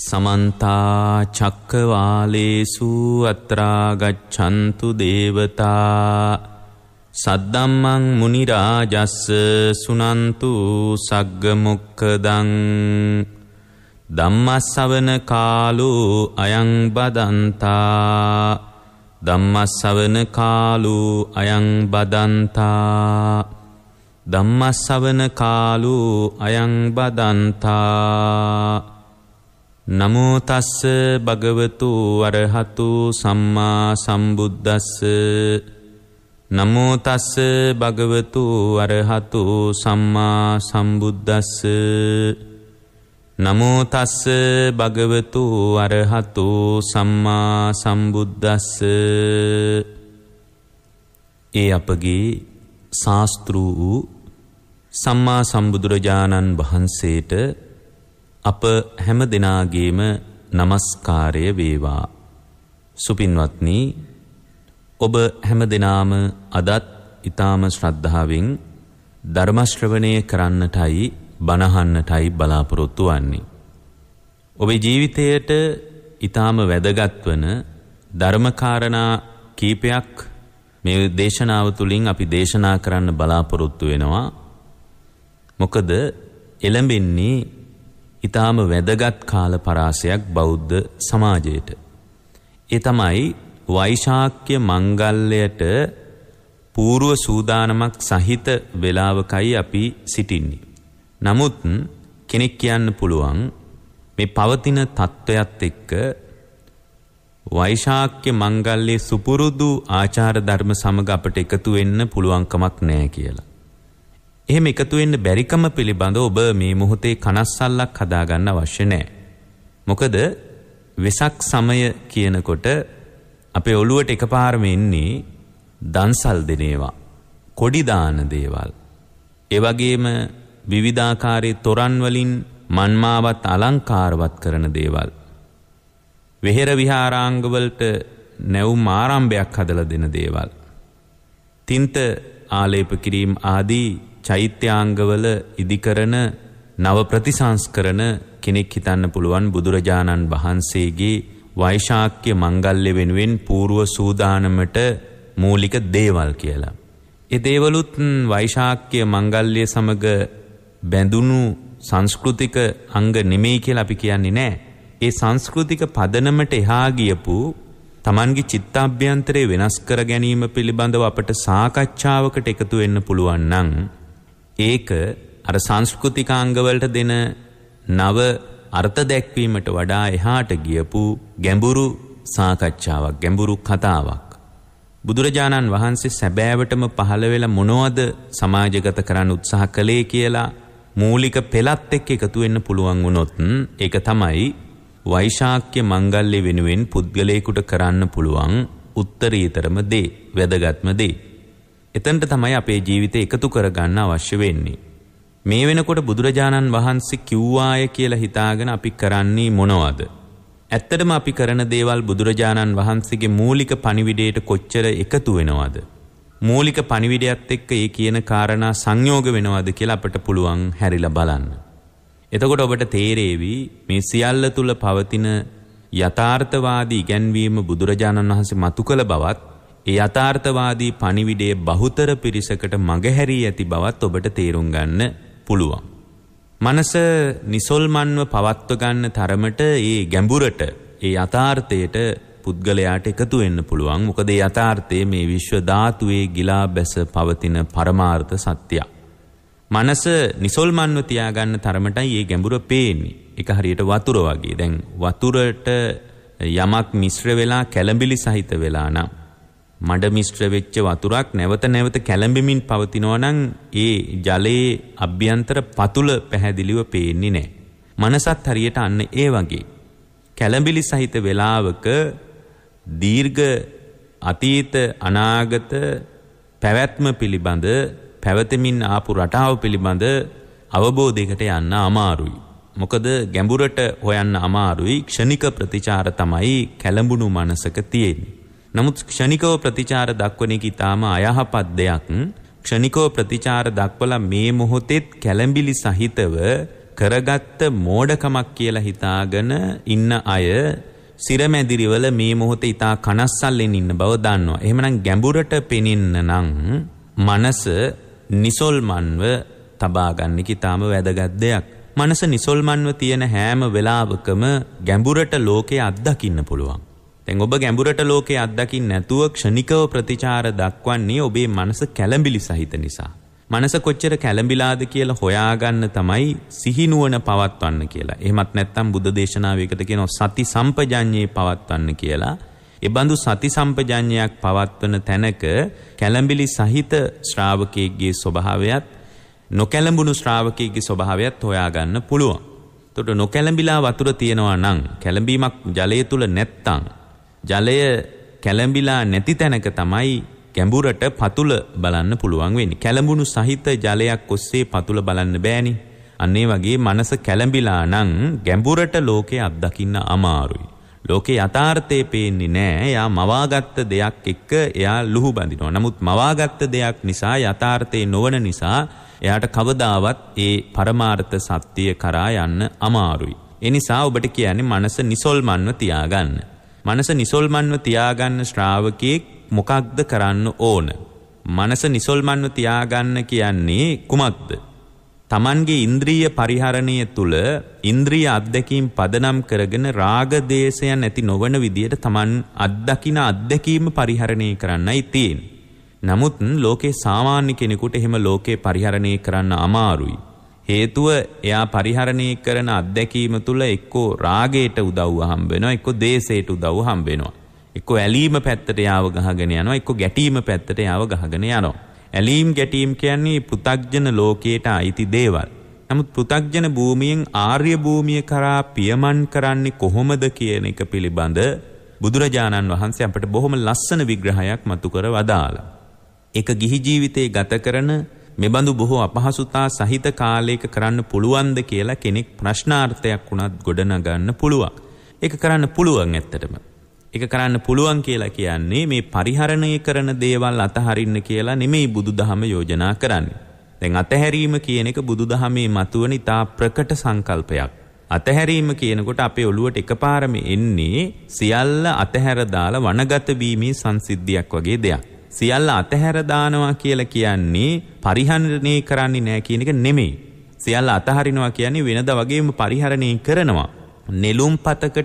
සමන්තා චක්කවාලේසු අත්‍රාගච්ඡන්තු දේවතා සද්දම්මං මුනිරාජස්ස සුනන්තු සග්ගමොක්කදං දම්මස්සවන කාලු අයං බදන්තා දම්මස්සවන කාලු අයං බදන්තා දම්මස්සවන කාලු අයං බදන්තා නමෝ තස්ස භගවතු වරහතු සම්මා සම්බුද්දස්ස නමෝ තස්ස භගවතු වරහතු සම්මා සම්බුද්දස්ස නමෝ තස්ස භගවතු වරහතු සම්මා සම්බුද්දස්ස ඒ අපගේ ශාස්ත්‍රූ වූ සම්මා සම්බුදුරජාණන් වහන්සේට අප හැම දෙනාගේම নমස්කාරය වේවා. සුපින්වත්නි ඔබ හැම දෙනාම අදත් ඊ타ම ශ්‍රද්ධාවෙන් ධර්ම ශ්‍රවණය කරන්නටයි බණහන්නටයි බලාපොරොත්තු වන්නේ. ඔබේ ජීවිතයට ඊ타ම වැදගත් වන ධර්මකාරණා කීපයක් මේ දේශනාව තුලින් අපි දේශනා කරන්න බලාපොරොත්තු වෙනවා. මොකද එළඹෙන්නේ ඉතාම වැදගත් කාල පරාසයක් බෞද්ධ සමාජයට. ඒ තමයි වෛශාක්‍ය මංගල්ලයට පූර්ව සූදානමක් සහිත වෙලාවකයි අපි සිටින්නේ. නමුත් කෙනෙක් කියන්න පුළුවන් මේ පවතින තත්ත්වයත් එක්ක වෛශාක්‍ය මංගල්ලේ සුපුරුදු ආචාර ධර්ම සමග අපට එකතු වෙන්න පුළුවන්කමක් නැහැ කියලා. එහෙම එකතු වෙන්න බැරිකම පිළිබඳ ඔබ මේ මොහොතේ කනස්සල්ලක් හදාගන්න අවශ්‍ය නැහැ. මොකද වෙසක් සමය කියනකොට අපේ ඔළුවට එකපාරම එන්නේ දන්සල් දෙනේවා. කොඩි දාන දේවල්. ඒ වගේම විවිධාකාරයේ තොරන් වලින් මන්මාවත් අලංකාරවත් කරන දේවල්. වෙහෙර විහාරාංගවලට නැවුම් ආරම්භයක් හදලා දෙන දේවල්. තින්ත ආලේප කිරීම ආදී චෛත්‍යාංගවල ඉදිකරන නව ප්‍රතිසංස්කරන කෙනෙක් හිතන්න පුළුවන් බුදුරජාණන් වහන්සේගේ වෛශාක්‍ය මංගල්‍ය වෙනුවෙන් పూర్ව සූදානමට මූලික දේවල් කියලා. ඒ දේවලුත් වෛශාක්‍ය මංගල්‍ය සමග බැඳුණු සංස්කෘතික අංග නෙමෙයි කියලා අපි කියන්නේ නැහැ. ඒ සංස්කෘතික පදනමට එහා ගියපු Tamanගේ චිත්තාභ්‍යන්තරේ වෙනස් කර ගැනීම පිළිබඳව අපට සාකච්ඡාවකට එකතු වෙන්න පුළුවන් නම් ඒක අර සංස්කෘතිකාංගවලට දෙන නව අර්ථ දැක්වීමට වඩා එහාට ගියපු ගැඹුරු සාකච්ඡාවක් ගැඹුරු කතාවක්. බුදුරජාණන් වහන්සේ සැබෑවටම පහළ වෙලා මොනවද සමාජගත කරන්න උත්සාහ කළේ කියලා මූලික පෙළත් එක්ක එකතු වෙන්න පුළුවන් වුණොත් ඒක තමයි වෛශාක්‍ය මංගල්‍ය වෙනුවෙන් පුද්ගලයෙකුට කරන්න පුළුවන් උත්තරීතරම දේ වැදගත්ම දේ එතනට තමයි අපේ ජීවිතේ එකතු කරගන්න අවශ්‍ය වෙන්නේ. මේ වෙනකොට බුදුරජාණන් වහන්සේ කිව්වාය කියලා හිතාගෙන අපි කරන්නේ මොනවද? ඇත්තටම අපි කරන දේවල් බුදුරජාණන් වහන්සේගේ මූලික පණිවිඩයට කොච්චර එකතු වෙනවද? මූලික පණිවිඩයත් එක්ක ඒ කියන කාරණා සංයෝග වෙනවද කියලා අපට පුළුවන් හැරිලා බලන්න. එතකොට ඔබට තේරේවි මේ සියල්ල තුල පවතින යථාර්ථවාදී ඉගැන්වීම බුදුරජාණන් වහන්සේ මතු කළ බවත් යථාර්ථවාදී පණිවිඩයේ බහුතර පිරිසකට මගහැරී ඇති බවත් ඔබට තේරුම් ගන්න පුළුවන්. මනස නිසොල්මන්ව පවත්ව ගන්න තරමට ඒ ගැඹුරට ඒ යථාර්ථයට පුද්ගලයාට එකතු වෙන්න පුළුවන්. මොකද ඒ යථාර්ථයේ මේ විශ්ව ධාතුවේ ගිලා බැස පවතින පරමාර්ථ සත්‍යය. මනස නිසොල්මන්ව තියාගන්න තරමටයි මේ ගැඹුර පේන්නේ. ඒක හරියට වතුර වගේ. දැන් වතුරට යමක් මිශ්‍ර වෙලා කැළඹිලි සහිත වෙලා නම් මඩ මිශ්‍ර වෙච්ච වතුරක් නැවත නැවත කැළඹෙමින් පවතිනවා නම් ඒ ජලයේ අභ්‍යන්තර පතුල පැහැදිලිව පේන්නේ නැහැ. මනසත් හරියට අන්න ඒ වගේ. කැළඹිලි සහිත වේලාවක දීර්ඝ අතීත අනාගත පැවැත්ම පිළිබඳ පැවතමින් ආපු රටාව පිළිබඳ අවබෝධයකට යන්න අමාරුයි. මොකද ගැඹුරට හොයන්න අමාරුයි ක්ෂණික ප්‍රතිචාර තමයි කැළඹුණු මනසක තියෙන්නේ. නමුත් ක්ෂණිකව ප්‍රතිචාර දක්වන එක ඊටාම අයහපත් දෙයක්. ක්ෂණිකව ප්‍රතිචාර දක්වලා මේ මොහොතෙත් කැළඹිලි සහිතව කරගත්ත මෝඩකමක් කියලා හිතාගෙන ඉන්න අය සිරමැදිරිවල මේ මොහොතේ ඊටා කනස්සල්ලෙන් ඉන්න බව දන්නවා. එහෙමනම් ගැඹුරට පෙනෙන්න නම් මනස නිසොල්මන්ව තබා ගන්න කිතාම වැදගත් දෙයක්. මනස නිසොල්මන්ව තියෙන හැම වෙලාවකම ගැඹුරට ලෝකය අත්දකින්න පුළුවන්. දැන් ඔබ ගැඹුරට ලෝකේ අත්දකින් නැතුව ක්ෂණිකව ප්‍රතිචාර දක්වන්නේ ඔබේ මනස කැළඹිලි සහිත නිසා. මනස කොච්චර කැළඹිලාද කියලා හොයාගන්න තමයි සිහිනුවන පවත්වන්න කියලා. එහෙමත් නැත්නම් බුද්ධ දේශනාවයකට කියනවා සති සම්පජඤ්ඤේ පවත්වන්න කියලා. එබඳු සති සම්පජඤ්ඤයක් පවත්වන තැනක කැළඹිලි සහිත ශ්‍රාවකයෙක්ගේ ස්වභාවයත් නොකැළඹුණු ශ්‍රාවකයෙක්ගේ ස්වභාවයත් හොයාගන්න පුළුවන්. එතකොට නොකැළඹිලා වතුර තියෙනවා නම් කැළඹීමක් ජලය තුල නැත්තම් ජලය කැළඹිලා නැති තැනක තමයි ගැඹුරට පතුල බලන්න පුළුවන් වෙන්නේ. කැළඹුණු සහිත ජලයක් ඔස්සේ පතුල බලන්න බෑනේ. අන්න ඒ වගේ මනස කැළඹිලා නම් ගැඹුරට ලෝකේ අත්දකින්න අමාරුයි. ලෝකේ යථාර්ථය පේන්නේ නෑ. එයා මවාගත්ත දෙයක් එක්ක එයා ලුහු බඳිනවා. නමුත් මවාගත්ත දෙයක් නිසා යථාර්ථේ නොවන නිසා එයාට කවදාවත් ඒ පරමාර්ථ සත්‍යය කරා යන්න අමාරුයි. එනිසා ඔබට කියන්නේ මනස නිසොල්මන්ව තියාගන්න. මනස නිසොල්මන්ව තියාගන්න ශ්‍රාවකයෙක් මොකක්ද කරන්න ඕන. මනස නිසොල්මන්ව තියාගන්න කියන්නේ කුමක්ද. තමන්ගේ ඉන්ද්‍රීය පරිහරණය තුළ ඉන්ද්‍රීය අත්දැකීම් පදනම් කරගෙන රාගදේශයන් ඇති නොවන විදියට තමන් අත්දකින අත්දැකීම පරිහරණය කරන්නයි තියෙන්. නමුත් ලෝකේ සාමාන්‍ය කෙනෙකුට එහෙම ලෝකේ පරිහරණය කරන්න අමාරුයි. හේතුව එයා පරිහරණය කරන අත්දැකීම තුළ එක්කෝ රාගයට උදව්ව හම්බෙනවා එක්කෝ දේශයට උදව්ව හම්බෙනවා. එක්කෝ ඇලීම පැත්තට යාව ගහගෙන යනවා එක්කෝ ගැටීම පැත්තට යාව ගහගෙන යනවා. ඇලීම් ගැටීම් කියන්නේ පෘථග්ජන ලෝකයට අයිති දේවල්. නමුත් පෘථග්ජන භූමියෙන් ආර්ය භූමිය කරා පියමන් කරන්නේ කොහොමද කියන එක පිළිබඳ බුදුරජාණන් වහන්සේ අපට බොහොම ලස්සන විග්‍රහයක් මතු කර වදාලා. එක ගිහි ජීවිතේ ගත කරන මෙබඳු බොහෝ අපහසුතා සහිත කාලයක කරන්න පුළුවන්ද කියලා කෙනෙක් ප්‍රශ්නාර්ථයක් වුණත් ගොඩනගන්න පුළුවන්. ඒක කරන්න පුළුවන් ඇත්තටම. එක කරන්න පුළුවන් කියලා කියන්නේ මේ පරිහරණය කරන දේවල් අතහරින්න කියලා නෙමෙයි බුදු දහම යෝජනා කරන්නේ. දැන් අතහැරීම කියන එක බුදු දහමේ මතුවන ඉතා ප්‍රකට සංකල්පයක්. අතහැරීම කියනකොට අපේ ඔළුවට එකපාරම එන්නේ සියල්ල අතහැර දාලා වනගත වීමේ සංසිද්ධියක් වගේ දෙයක්. සියල්ල අතහැර දානවා කියලා කියන්නේ පරිහරණය කරන්නේ නැහැ කියන එක නෙමෙයි. සියල්ල අතහරිනවා කියන්නේ වෙනද වගේම පරිහරණය කරනවා. නෙළුම්පතකට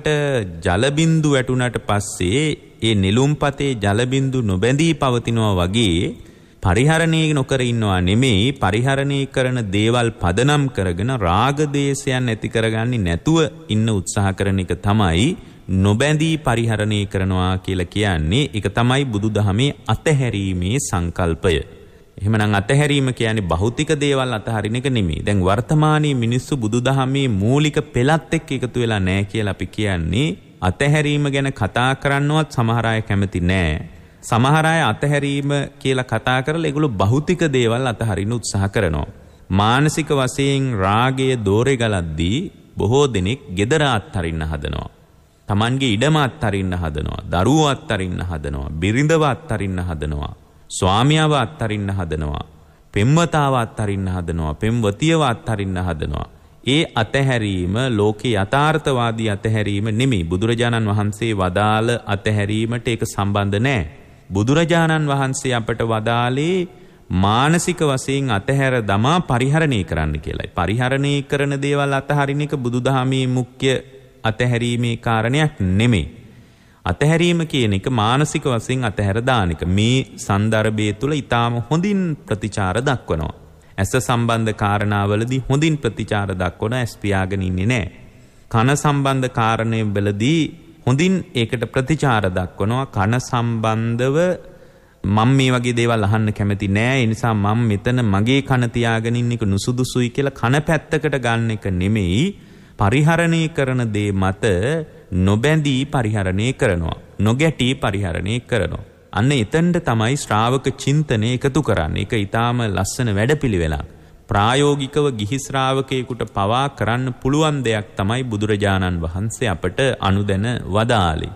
ජල බිඳු වැටුණාට පස්සේ ඒ නෙළුම්පතේ ජල බිඳු නොබැඳී පවතිනවා වගේ පරිහරණය නොකර ඉන්නවා නෙමෙයි පරිහරණය කරන දේවල් පදනම් කරගෙන රාග දේශයන් ඇති කරගන්නේ නැතුව ඉන්න උත්සාහ කරන එක තමයි නොබැඳී පරිහරණය කරනවා කියලා කියන්නේ ඒක තමයි බුදුදහමේ අතහැරීමේ සංකල්පය. එහෙමනම් අතහැරීම කියන්නේ භෞතික දේවල් අතහරින එක නෙමෙයි. දැන් වර්තමානයේ මිනිස්සු බුදුදහමේ මූලික පෙළත් එක්ක එකතු වෙලා නැහැ කියලා අපි කියන්නේ අතහැරීම ගැන කතා කරන්නවත් සමහර අය කැමති නැහැ. සමහර අය අතහැරීම කියලා කතා කරලා ඒගොල්ලෝ භෞතික දේවල් අතහරින්න උත්සාහ කරනවා. මානසික වශයෙන් රාගය දෝරේ ගලද්දී බොහෝ දෙනෙක් gedara අත්හරින්න හදනවා. තමන්ගේ ඉඩම අත්තරින්න හදනවා. දරුවෝ අත්තරින්න හදනවා. බිරිඳව අත්තරින්න හදනවා. ස්වාමියාව අත්තරින්න හදනවා. පෙම්වතාව අත්තරින්න හදනවා. පෙම්වතියව අත්තරින්න හදනවා. ඒ අතහැරීම ලෝකේ යථාර්ථවාදී අතහැරීම නෙමෙයි. බුදුරජාණන් වහන්සේ වදාළ අතහැරීමට ඒක සම්බන්ධ නැහැ. බුදුරජාණන් වහන්සේ අපට වදාළේ මානසික වශයෙන් අතහැර දමා පරිහරණය කරන්න කියලායි. පරිහරණය කරන දේවල් අතහරින එක බුදුදහමේ මුඛ්‍ය අතහැරීමේ කාරණයක් නෙමෙයි. අතහැරීම කියන එක මානසික වශයෙන් අතහැර දාන එක මේ સંદર્ભය තුල ඊටාම හොඳින් ප්‍රතිචාර දක්වනවා. ඇස සම්බන්ධ කාරණාවලදී හොඳින් ප්‍රතිචාර දක්වන ඇස් පියාගෙන ඉන්නේ නැහැ. කන සම්බන්ධ කාරණේවලදී හොඳින් ඒකට ප්‍රතිචාර දක්වනවා. කන සම්බන්ධව මම මේ වගේ දේවල් අහන්න කැමති නෑ ඒ නිසා මම මෙතන මගේ කන තියාගෙන ඉන්න එක නුසුදුසුයි කියලා කන පැත්තකට ගන්න එක නෙමෙයි පරිහරණය කරන දේ මත නොබැඳී පරිහරණය කරනවා. නොගැටී පරිහරණය කරනවා. අන්න එතනට තමයි ශ්‍රාවක චින්තනය එකතු කරන්නේ. ඒක ඊටාම ලස්සන වැඩපිළිවෙලක්. ප්‍රායෝගිකව ගිහි ශ්‍රාවකයෙකුට පවා කරන්න පුළුවන් දෙයක් තමයි බුදුරජාණන් වහන්සේ අපට අනුදැන වදාළේ.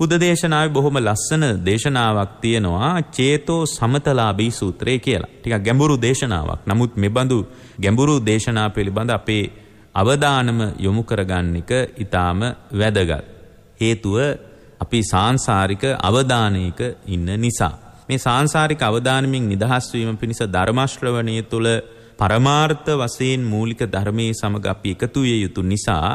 බුද්ධ දේශනාවේ බොහොම ලස්සන දේශනාවක් තියෙනවා චේතෝ සමතලාභී සූත්‍රය කියලා. ටිකක් ගැඹුරු දේශනාවක්. නමුත් මේ බඳු ගැඹුරු දේශනා පිළිබඳ අපේ අවධානම යොමු කරගන්න එක ඊටාම වැදගත්. හේතුව අපි සාංශාරික අවධානයක ඉන්න නිසා. මේ සාංශාරික අවධානමින් නිදහස් වීම පිණිස ධර්ම ශ්‍රවණය තුළ පරමාර්ථ වශයෙන් මූලික ධර්මයේ සමග අපි එකතු විය යුතු නිසා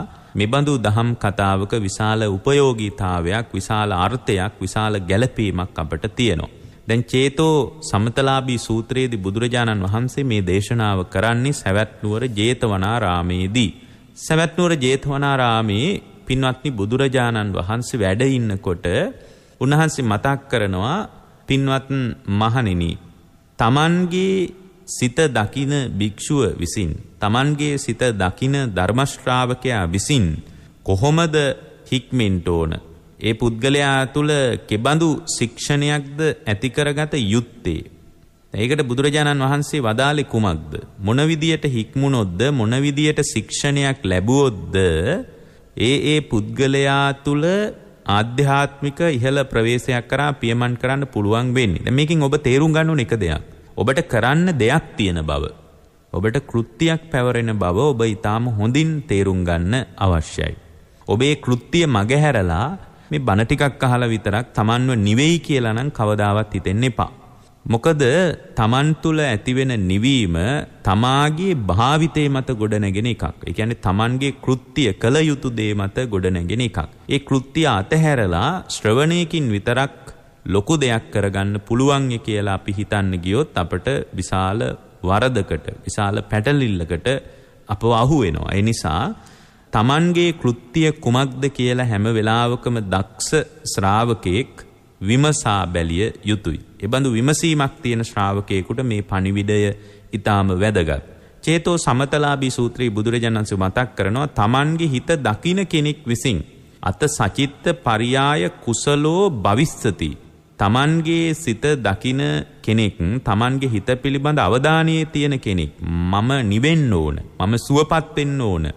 මෙබඳු දහම් කතාවක විශාල උපයෝගීතාවයක් විශාල අර්ථයක් විශාල ගැළපීමක් අපට තියෙනවා. දැන් චේතෝ සමතලාබී සූත්‍රයේදී බුදුරජාණන් වහන්සේ මේ දේශනාව කරන්නේ සැවැත්නුවර ජේතවනාරාමේදී. සැවැත්නුවර ජේතවනාරාමේ පින්වත්නි බුදුරජාණන් වහන්සේ වැඩ ඉන්නකොට උන්වහන්සේ මතක් කරනවා පින්වත් මහණෙනි තමන්ගේ සිත දකින භික්ෂුව විසින් තමන්ගේ සිත දකින ධර්ම ශ්‍රාවකයා විසින් කොහොමද හික්මෙන්ට ඕන ඒ පුද්ගලයා තුළ කෙබඳු ශික්ෂණයක්ද ඇතිකරගත යුත්තේ. ඒකට බුදුරජාණන් වහන්සේ වදාලෙ කුමක්ද. මොනවිදියට හික්මුණොද්ද මොනවිදියට ශික්ෂණයක් ලැබුවොද්ද ඒ ඒ පුද්ගලයා තුළ ආධ්‍යාත්මික ඉහළ ප්‍රවේශයක් කරා පියමන් කරන්න පුළුවන් වෙන්නේ. මේකින් ඔබ තේරුම් ගන්නු එක දෙයක්. ඔබට කරන්න දෙයක් තියෙන බව. ඔබට කෘත්තියක් පැවරෙන බව ඔබ ඊටාම හොඳින් තේරුම් ගන්න අවශ්‍යයි. ඔබේ කෘත්‍ය මගහැරලා මේ බණ ටිකක් අහලා විතරක් Tamanව නිවෙයි කියලා නම් කවදාවත් හිතෙන්න එපා. මොකද Taman තුල ඇතිවෙන නිවීම තමාගේ භාවිතේ මත ගොඩනැගෙන එකක්. ඒ කියන්නේ Tamanගේ කෘත්‍ය කළ යුතු දේ මත ගොඩනැගෙන එකක්. ඒ කෘත්‍ය අතහැරලා ශ්‍රවණයකින් විතරක් ලොකු දෙයක් කරගන්න පුළුවන් කියලා අපි හිතන්න ගියොත් අපට විශාල වරදකට විශාල පැටලිල්ලකට අපව අහු වෙනවා. ඒ නිසා තමන්ගේ කෘත්තිය කුමක්ද කියලා හැම වෙලාවකම දක්ෂ ශ්‍රාවකයෙක් විමසා බැලිය යුතුයි. එබඳු විමසීමක් තියෙන ශ්‍රාවකයෙකුට මේ පණිවිඩය ඉතාම වැදගත්. චේතෝ සමතලාබී සූත්‍රී බුදුරජාණන්සේ මතක් කරනවා තමන්ගේ හිත දකින කෙනෙක් විසින් අත සචිත්ත පරියාය කුසලෝ භවිස්සති තමන්ගේ සිත දකින කෙනෙක් තමන්ගේ හිත පිළිබඳ අවධානයේ තියෙන කෙනෙක් මම නිවෙන්න ඕන මම සුවපත් වෙන්න ඕන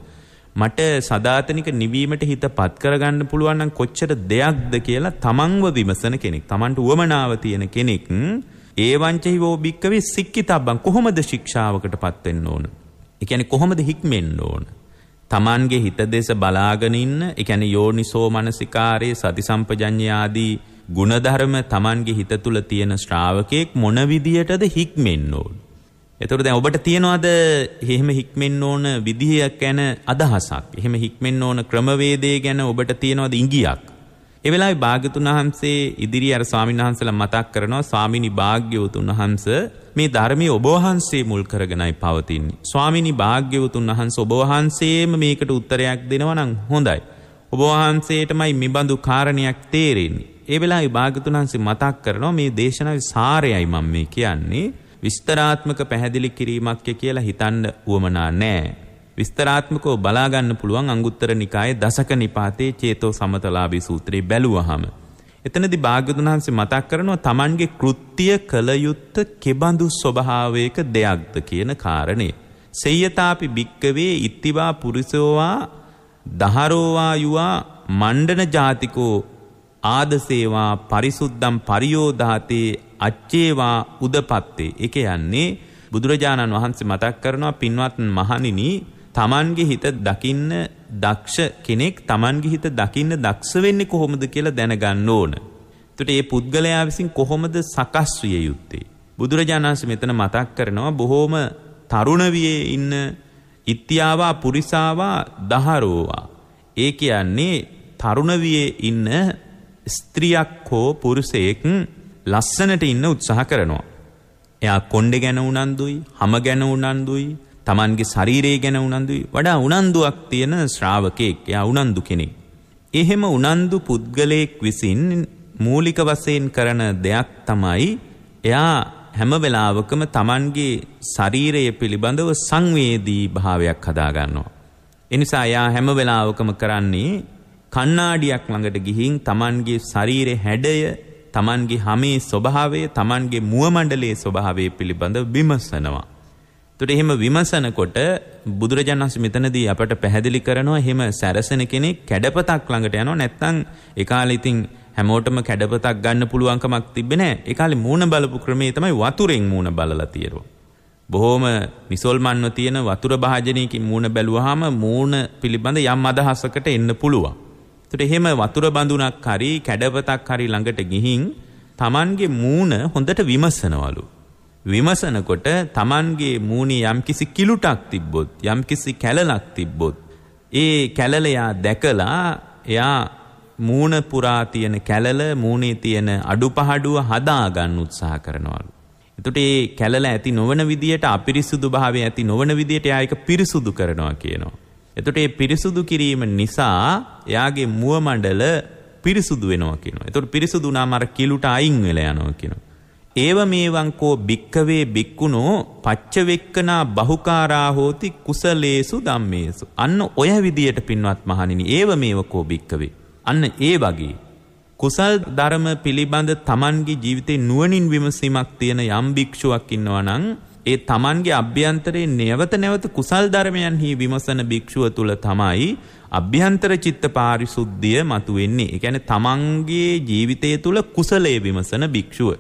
මට සදාතනික නිවීමට හිත පත් කරගන්න පුළුවන් නම් කොච්චර දෙයක්ද කියලා තමන්ව විමසන කෙනෙක් තමන්ට උවමනාව තියෙන කෙනෙක් ඒ වංචහි වෝ භික්කවේ සික්කිතබ්බන් කොහොමද ශික්ෂාවකටපත් වෙන්න ඕන ඒ කියන්නේ කොහොමද හික්මෙන්න ඕන තමන්ගේ හිත දෙස බලාගෙන ඉන්න ඒ කියන්නේ යෝනිසෝ මනසිකාරයේ සති සම්පජඤ්ඤය ආදී ගුණධර්ම තමන්ගේ හිත තුල තියෙන ශ්‍රාවකෙක් මොන විදියටද හික්මෙන්න ඕන එතකොට දැන් ඔබට තියෙනවද එහෙම හික්මෙන්න ඕන විදිහයක් ගැන අදහසක්? එහෙම හික්මෙන්න ඕන ක්‍රමවේදය ගැන ඔබට තියෙනවද ඉඟියක්? ඒ වෙලාවේ භාග්‍යතුන් වහන්සේ ඉදිරියේ අර ස්වාමීන් වහන්සේලා මතක් කරනවා ස්වාමිනී භාග්‍යවතුන් වහන්සේ මේ ධර්මයේ ඔබ වහන්සේ මුල් කරගෙනයි පවතින්නේ. ස්වාමිනී භාග්‍යවතුන් වහන්සේ ඔබ වහන්සේම මේකට උත්තරයක් දෙනවා නම් හොඳයි. ඔබ වහන්සේටමයි මෙබඳු කාරණයක් තේරෙන්නේ. ඒ වෙලාවේ භාග්‍යතුන් වහන්සේ මතක් කරනවා මේ දේශනාවේ සාරයයි මම මේ කියන්නේ. විස්තරාත්මක පැහැදිලි කිරීමක්ය කියලා හිතන්න වුවමනා නෑ. විස්තරාත්මකව බලාගන්න පුළුවන් අංගුත්තර නිකායේ දසක නිපාතේ චේතෝ සමතලාභී සූත්‍රේ බැලුවහම. එතනදි භාග්‍යතුන් වහන්සේ මතක් කරනවා Tamanගේ කෘත්‍ය කළ යුත්ත කෙබඳු ස්වභාවයක දෙයක්ද කියන කාරණේ. සේයතාපි භික්කවේ ඉත්තිවා පුරිසෝවා දහරෝවා යුවා මණ්ඩන ජාතිකෝ ආදසේවා පරිසුද්දම් පරියෝධාතේ අච්චේවා උදපත්තේ. එක යන්නේ බුදුරජාණන් වහන්සේ මතක් කරනවා පින්වත් මහණෙනි තමන්ගේ හිත දකින්න දක්ෂ කෙනෙක් තමන්ගේ හිත දකින්න දක්ෂ වෙන්නේ කොහොමද කියලා දැනගන්න ඕන. එතකොට මේ පුද්ගලයා විසින් කොහොමද සකස් විය යුත්තේ? බුදුරජාණන් වහන්සේ මෙතන මතක් කරනවා බොහෝම තරුණ වියේ ඉන්න ඉත්‍යාවා පුරිසාවා දහරෝවා. ඒ කියන්නේ තරුණ වියේ ඉන්න ස්ත්‍රියක් හෝ පුරුෂයෙක් ලස්සනට ඉන්න උත්සාහ කරනවා. එයා කොණ්ඩෙ ගැන උනන්දුයි, හම ගැන උනන්දුයි, Tamanගේ ශරීරය ගැන උනන්දුයි. වඩා උනන්දුවක් තියෙන ශ්‍රාවකෙක්. එයා උනන්දු කෙනෙක්. එහෙම උනන්දු පුද්ගලයෙක් විසින් මූලික වශයෙන් කරන දෙයක් තමයි එයා හැම වෙලාවකම Tamanගේ ශරීරය පිළිබඳව සංවේදී භාවයක් හදාගන්නවා. එනිසා එයා හැම වෙලාවකම කරන්නේ කණ්ණාඩියක් ළඟට ගිහින් තමන්ගේ ශරීරයේ හැඩය තමන්ගේ හමේ ස්වභාවය තමන්ගේ මුවමණ්ඩලයේ ස්වභාවය පිළිබඳ විමසනවා. එතකොට එහෙම විමසනකොට බුදුරජාණන් වහන්සේ මෙතනදී අපට පැහැදිලි කරනවා එහෙම සැරසෙන කෙනෙක් කැඩපතක් ළඟට යනවා නැත්නම් ඒ කාලේ ඉතින් හැමෝටම කැඩපතක් ගන්න පුළුවන්කමක් තිබ්බේ නැහැ. ඒ කාලේ මූණ බලපු ක්‍රමේ තමයි වතුරෙන් මූණ බලලා තියෙරෝ. බොහෝම නිසල්මන්ව තියෙන වතුර භාජනයකින් මූණ බැලුවාම මූණ පිළිබඳ යම් අදහසකට එන්න පුළුවන්. එතකොට එහෙම වතුර බඳුනක් හරි කැඩපතක් හරි ළඟට ගිහින් Tamanගේ මූණ හොඳට විමසනවලු. විමසනකොට Tamanගේ මූණේ යම්කිසි කිලුටක් තිබ්බොත් යම්කිසි කැලලක් තිබ්බොත් ඒ කැලල දැකලා එයා මූණ පුරා තියෙන කැලල මූණේ තියෙන අඩුපහඩුව හදා ගන්න උත්සාහ කරනවලු. එතකොට ඒ කැලල ඇති නොවන විදියට අපිරිසුදු භාවය ඇති නොවන විදියට එයා ඒක පිරිසුදු කරනවා කියනවා. එතොට ඒ පිරිසුදු කිරීම නිසා එයාගේ මුව මණ්ඩල පිරිසුදු වෙනවා කියන. එතොට පිරිසුදු නම් අර කිලුට අයින් වෙලා යනවා කියන. ඒව මේවං කෝ භික්කවේ භික්කුණෝ පච්චවෙක්කනා බහුකාරා හෝති කුසලේසු ධම්මේසු. අන්න ඔය විදියට පින්වත් මහණෙනි ඒව මේව කෝ භික්කවේ. අන්න ඒ වගේ කුසල් ධර්ම පිළිබඳ තමන්ගේ ජීවිතේ නුවණින් විමසීමක් තියෙන යම් භික්ෂුවක් ඉන්නවා නම් ඒ තමන්ගේ අභ්‍යන්තරයේ නැවත නැවත කුසල් ධර්මයන්හි විමසන භික්ෂුව තුළ තමයි අභ්‍යන්තර චිත්ත පාරිශුද්ධිය මතුවෙන්නේ. ඒ කියන්නේ තමන්ගේ ජීවිතය තුළ කුසලයේ විමසන භික්ෂුව.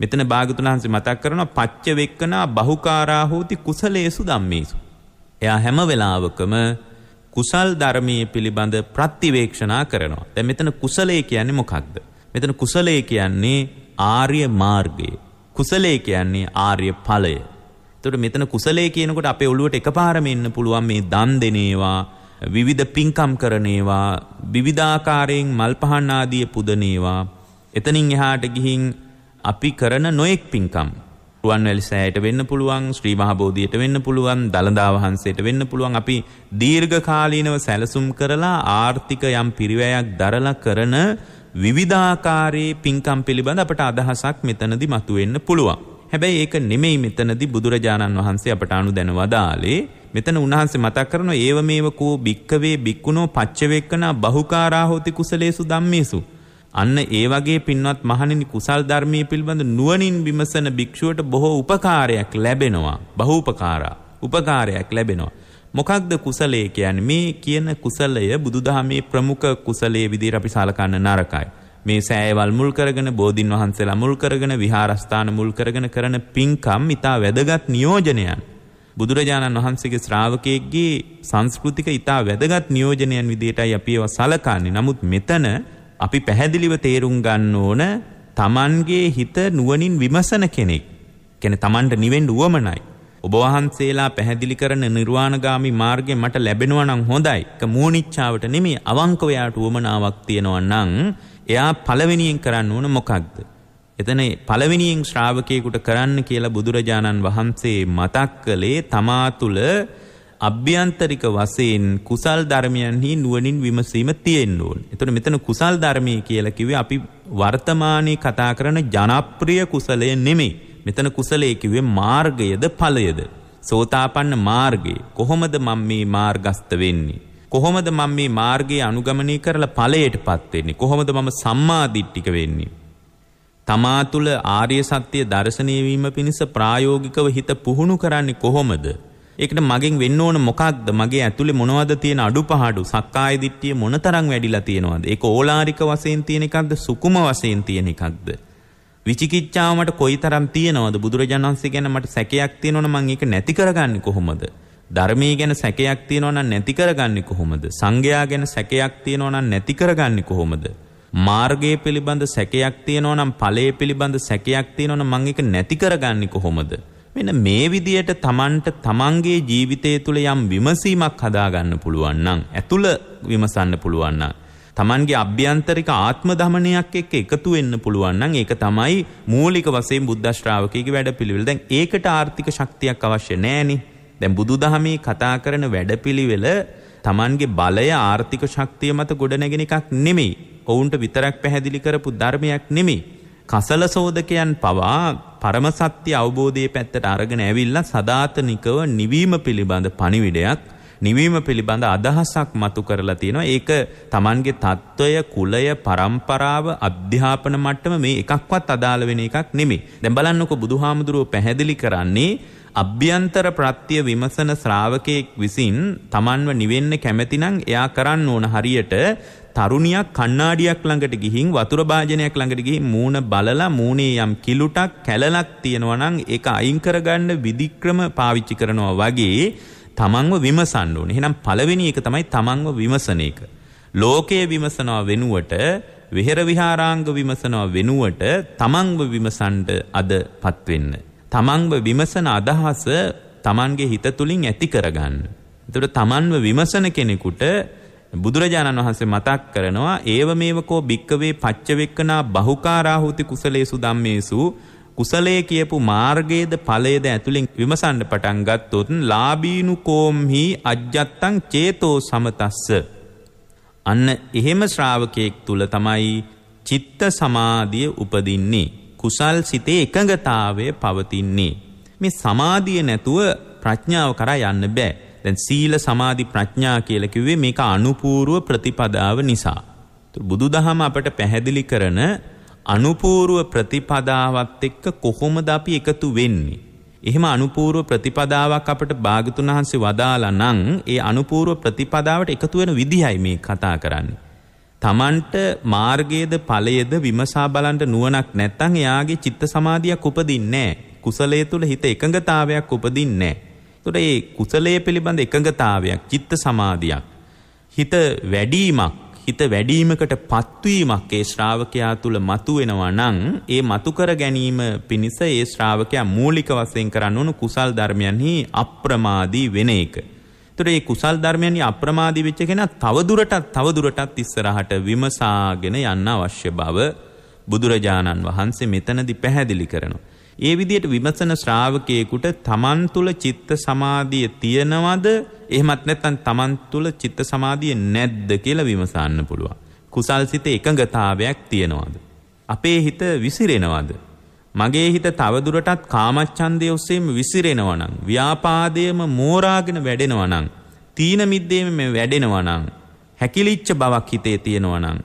මෙතන භාගතුන් වහන්සේ මතක් කරනවා පච්ච වෙක්කනා බහුකාරා හෝති කුසලේසු ධම්මේසු. එයා හැම වෙලාවකම කුසල් ධර්මයේ පිළිබඳ ප්‍රතිවේක්ෂණා කරනවා. දැන් මෙතන කුසලයේ කියන්නේ මොකක්ද? මෙතන කුසලයේ කියන්නේ ආර්ය මාර්ගය. කුසලයේ කියන්නේ ආර්ය ඵලය. එතකොට මෙතන කුසලයේ කියනකොට අපේ ඔළුවට එකපාරම එන්න පුළුවන් මේ දන් දෙනේවා විවිධ පින්කම් කරනේවා විවිධාකාරයෙන් මල් පහන් ආදිය පුදනේවා එතනින් එහාට ගිහින් අපි කරන නොයෙක් පින්කම් රුවන්වැලි සෑයට වෙන්න පුළුවන් ශ්‍රී මහබෝධියට වෙන්න පුළුවන් දළදා වහන්සේට වෙන්න පුළුවන් අපි දීර්ඝකාලීනව සැලසුම් කරලා ආර්ථික යම් පිරිවැයක් දරලා කරන විවිධාකාරයේ පින්කම් පිළිබඳ අපට අදහසක් මෙතනදි මතුවෙන්න පුළුවන්. හැබැයි ඒක නෙමෙයි මෙතනදී බුදුරජාණන් වහන්සේ අපට අනු දැනවා දාලේ මෙතන උන්වහන්සේ මතක් කරන ඒව මේව කෝ බික්කවේ බික්කුණෝ පච්චවෙක්කනා බහුකාරා හෝති කුසලේසු ධම්මේසු අන්න ඒ වගේ පින්වත් මහණෙනි කුසල් ධර්මයේ පිළිබඳ නුවණින් විමසන භික්ෂුවට බොහෝ උපකාරයක් ලැබෙනවා. බහූපකාරා උපකාරයක් ලැබෙනවා. මොකක්ද කුසලයේ කියන්නේ? මේ කියන කුසලය බුදුදහමේ ප්‍රමුඛ කුසලයේ විදිහට අපි සලකන්න නරකයි. මේ සෑවල් මුල් කරගෙන බෝධීන් වහන්සේලා මුල් කරගෙන විහාරස්ථාන මුල් කරගෙන කරන පින්කම් ඊටා වැදගත් නියෝජනයන් බුදුරජාණන් වහන්සේගේ ශ්‍රාවකයෙක්ගේ සංස්කෘතික ඊටා වැදගත් නියෝජනයන් විදිහටයි අපි ඒවා සලකන්නේ. නමුත් මෙතන අපි පැහැදිලිව තේරුම් ගන්න ඕන Tamanගේ හිත නුවණින් විමසන කෙනෙක්. කියන්නේ Tamanට නිවෙන්න උවමනයි. ඔබ වහන්සේලා පැහැදිලි කරන නිර්වාණගාමි මාර්ගය මට ලැබෙනවා නම් හොඳයි. ඒක මූණිච්චාවට නෙමෙයි අවංකව යාට උවමනාවක් තියෙනවා නම් එයා පළවෙනියෙන් කරන්න ඕන මොකක්ද? එතන පළවෙනියෙන් ශ්‍රාවකයෙකුට කරන්න කියලා බුදුරජාණන් වහන්සේ මතක් කළේ තමා තුළ අභ්‍යන්තරික වශයෙන් කුසල් ධර්මයන්හි නුවණින් විමසීම තියෙන්න ඕන. එතකොට මෙතන කුසල් ධර්මයේ කියලා කිව්වේ අපි වර්තමානයේ කතා කරන ජනප්‍රිය කුසලය නෙමෙයි. මෙතන කුසලයේ කිව්වේ මාර්ගයද ඵලයද? සෝතාපන්න මාර්ගය. කොහොමද මම මේ මාර්ගස්ත වෙන්නේ? කොහොමද මම මේ මාර්ගයේ අනුගමනය කරලා ඵලයටපත් වෙන්නේ? කොහොමද මම සම්මාදිට්ඨික වෙන්නේ? තමා තුළ ආර්ය සත්‍ය දර්ශනය වීම පිණිස ප්‍රායෝගිකව හිත පුහුණු කරන්නේ කොහොමද? ඒකට මගෙන් වෙන්න ඕන මොකක්ද? මගේ ඇතුලේ මොනවද තියෙන අඩුපාඩු? සක්කාය දිට්ඨිය මොනතරම් වැඩිලා තියෙනවද? ඒක ඕලාරික වශයෙන් තියෙන එකක්ද? සුකුම වශයෙන් තියෙන එකක්ද? විචිකිච්ඡාව මට කොයිතරම් තියෙනවද? බුදුරජාණන් වහන්සේ ගැන මට සැකයක් තියෙනවනම් මම ඒක නැති කරගන්නේ කොහොමද? ධර්මී ගැන සැකයක් තියෙනවනම් නැති කරගන්නේ කොහොමද? සංඝයා ගැන සැකයක් තියෙනවනම් නැති කරගන්නේ කොහොමද? මාර්ගයේ පිළිබඳ සැකයක් තියෙනවනම් ඵලයේ පිළිබඳ සැකයක් තියෙනවනම් මං ඒක නැති කරගන්නේ කොහොමද? මෙන්න මේ විදියට Tamanට Tamanගේ ජීවිතය තුළ යම් විමසීමක් හදාගන්න පුළුවන් නම් ඇතුළ විමසන්න පුළුවන් නම් තමන්ගේ අභ්‍යන්තරික ආත්ම දමනයක් එක්ක එකතු වෙන්න පුළුවන් නම් ඒක තමයි මූලික වශයෙන් බුද්ධ ශ්‍රාවකීගේ වැඩපිළිවෙල. දැන් ඒකට ආර්ථික ශක්තියක් අවශ්‍ය නැහැ නේ. දැන් බුදුදහමේ කතා කරන වැඩපිළිවෙල Tamanගේ බලය ආර්ථික ශක්තිය මත ගොඩනැගෙන එකක් නෙමෙයි. ඔවුන්ට විතරක් පැහැදිලි කරපු ධර්මයක් නෙමෙයි. කසල සෝදකයන් පවා පරම සත්‍ය අවබෝධයේ පැත්තට අරගෙන ඇවිල්ලා සදාතනිකව නිවීම පිළිබඳ පණිවිඩයක් නිවීම පිළිබඳ අදහසක් මතු කරලා තියෙනවා. ඒක Tamanගේ తত্ত্বය, කුලය, પરම්පරාව, අධ්‍යාපන මට්ටම මේ එකක්වත් අදාළ වෙන එකක් නෙමෙයි. දැන් බලන්නකො බුදුහාමුදුරුව පැහැදිලි කරන්නේ අභ්‍යන්තර ප්‍රත්‍ය විමසන ශ්‍රාවකයෙක් විසින් තමන්ව නිවෙන්න කැමැතිනම් එයා කරන්න ඕන හරියට තරුණියක් කණ්ණාඩියක් ළඟට ගිහින් වතුර භාජනයක් ළඟට ගිහින් මූණ බලලා මූණේ යම් කිලුටක් කැලලක් තියෙනවා නම් ඒක අයින් කරගන්න විධික්‍රම පාවිච්චි කරනවා වගේ තමන්ව විමසන්න ඕනේ. එහෙනම් පළවෙනි එක තමයි තමන්ව විමසන එක. ලෝකයේ විමසනවා වෙනුවට විහෙර විහාරාංග විමසනවා වෙනුවට තමන්ව විමසන්න අදපත් වෙන්න. තමන්ව විමසන අදහස තමන්ගේ හිත තුළින් ඇති කරගන්න. එතකොට තමන්ව විමසන කෙනෙකුට බුදුරජාණන් වහන්සේ මතක් කරනවා ඒව මේවකෝ භික්කවේ පච්චවෙක්කනා බහුකාරාහුති කුසලේසු ධම්මේසු කුසලයේ කියපු මාර්ගයේද ඵලයේද ඇතුලින් විමසන්න පටන් ගත්තොත් ලාබීනු කෝම්හි අජ්ජත්තං චේතෝ සමතස්ස අන්න එහෙම ශ්‍රාවකයෙක් තුල තමයි චිත්ත සමාධිය උපදින්නේ කුසල් සිතේ එකඟතාවය පවතින්නේ. මේ සමාධිය නැතුව ප්‍රඥාව කරා යන්න බෑ. දැන් සීල සමාධි ප්‍රඥා කියලා කිව්වේ මේක අනුපූර්ව ප්‍රතිපදාව නිසා. බුදුදහම අපට පැහැදිලි කරන අනුපූර්ව ප්‍රතිපදාවත් එක්ක කොහොමද අපි එකතු වෙන්නේ? එහෙම අනුපූර්ව ප්‍රතිපදාවක් අපට භාගතුන් වහන්සේ වදාලා නම් ඒ අනුපූර්ව ප්‍රතිපදාවට එකතු වෙන විදිහයි මේ කතා කරන්නේ. තමන්ට මාර්ගයේද ඵලයේද විමසා බලන්න නුවණක් නැත්නම් එයාගේ චිත්ත සමාධියක් උපදින්නේ කුසලයේ තුල හිත එකඟතාවයක් උපදින්නේ නැහැ. ඒ කුසලයේ පිළිබඳ එකඟතාවයක්, චිත්ත සමාධියක්, හිත වැඩිවීමක්, හිත වැඩිවීමකට පත්වීමක් ඒ ශ්‍රාවකයා තුල මතුවෙනවා නම්, ඒ මතු කර ගැනීම පිණිස ඒ ශ්‍රාවකයා මූලික වශයෙන් කරන්න ඕන කුසල් ධර්මයන්හි අප්‍රමාදී වෙන එක. ඒතර මේ කුසල් ධර්මයන් අප්‍රමාදී වෙච්ච කෙනා තවදුරටත් තවදුරටත් ඉස්සරහට විමසාගෙන යන්න අවශ්‍ය බව බුදුරජාණන් වහන්සේ මෙතනදී පැහැදිලි කරනවා. ඒ විදිහට විමසන ශ්‍රාවකයෙකුට තමන් තුල චිත්ත සමාධිය තියනවද එහෙමත් නැත්නම් තමන් තුල චිත්ත සමාධිය නැද්ද කියලා විමසන්න පුළුවන්. කුසල්සිත එකඟතාවයක් තියනවද? අපේ හිත විසිරෙනවද? මගේ හිත තවදුරටත් කාමච්ඡන්දය ඔස්සේම විසිරෙනවා නම් ව්‍යාපාදයේම මෝරාගෙන වැඩෙනවා නම් තීන මිද්දේම මේ වැඩෙනවා නම් හැකිලිච්ච බවක් හිතේ තියෙනවා නම්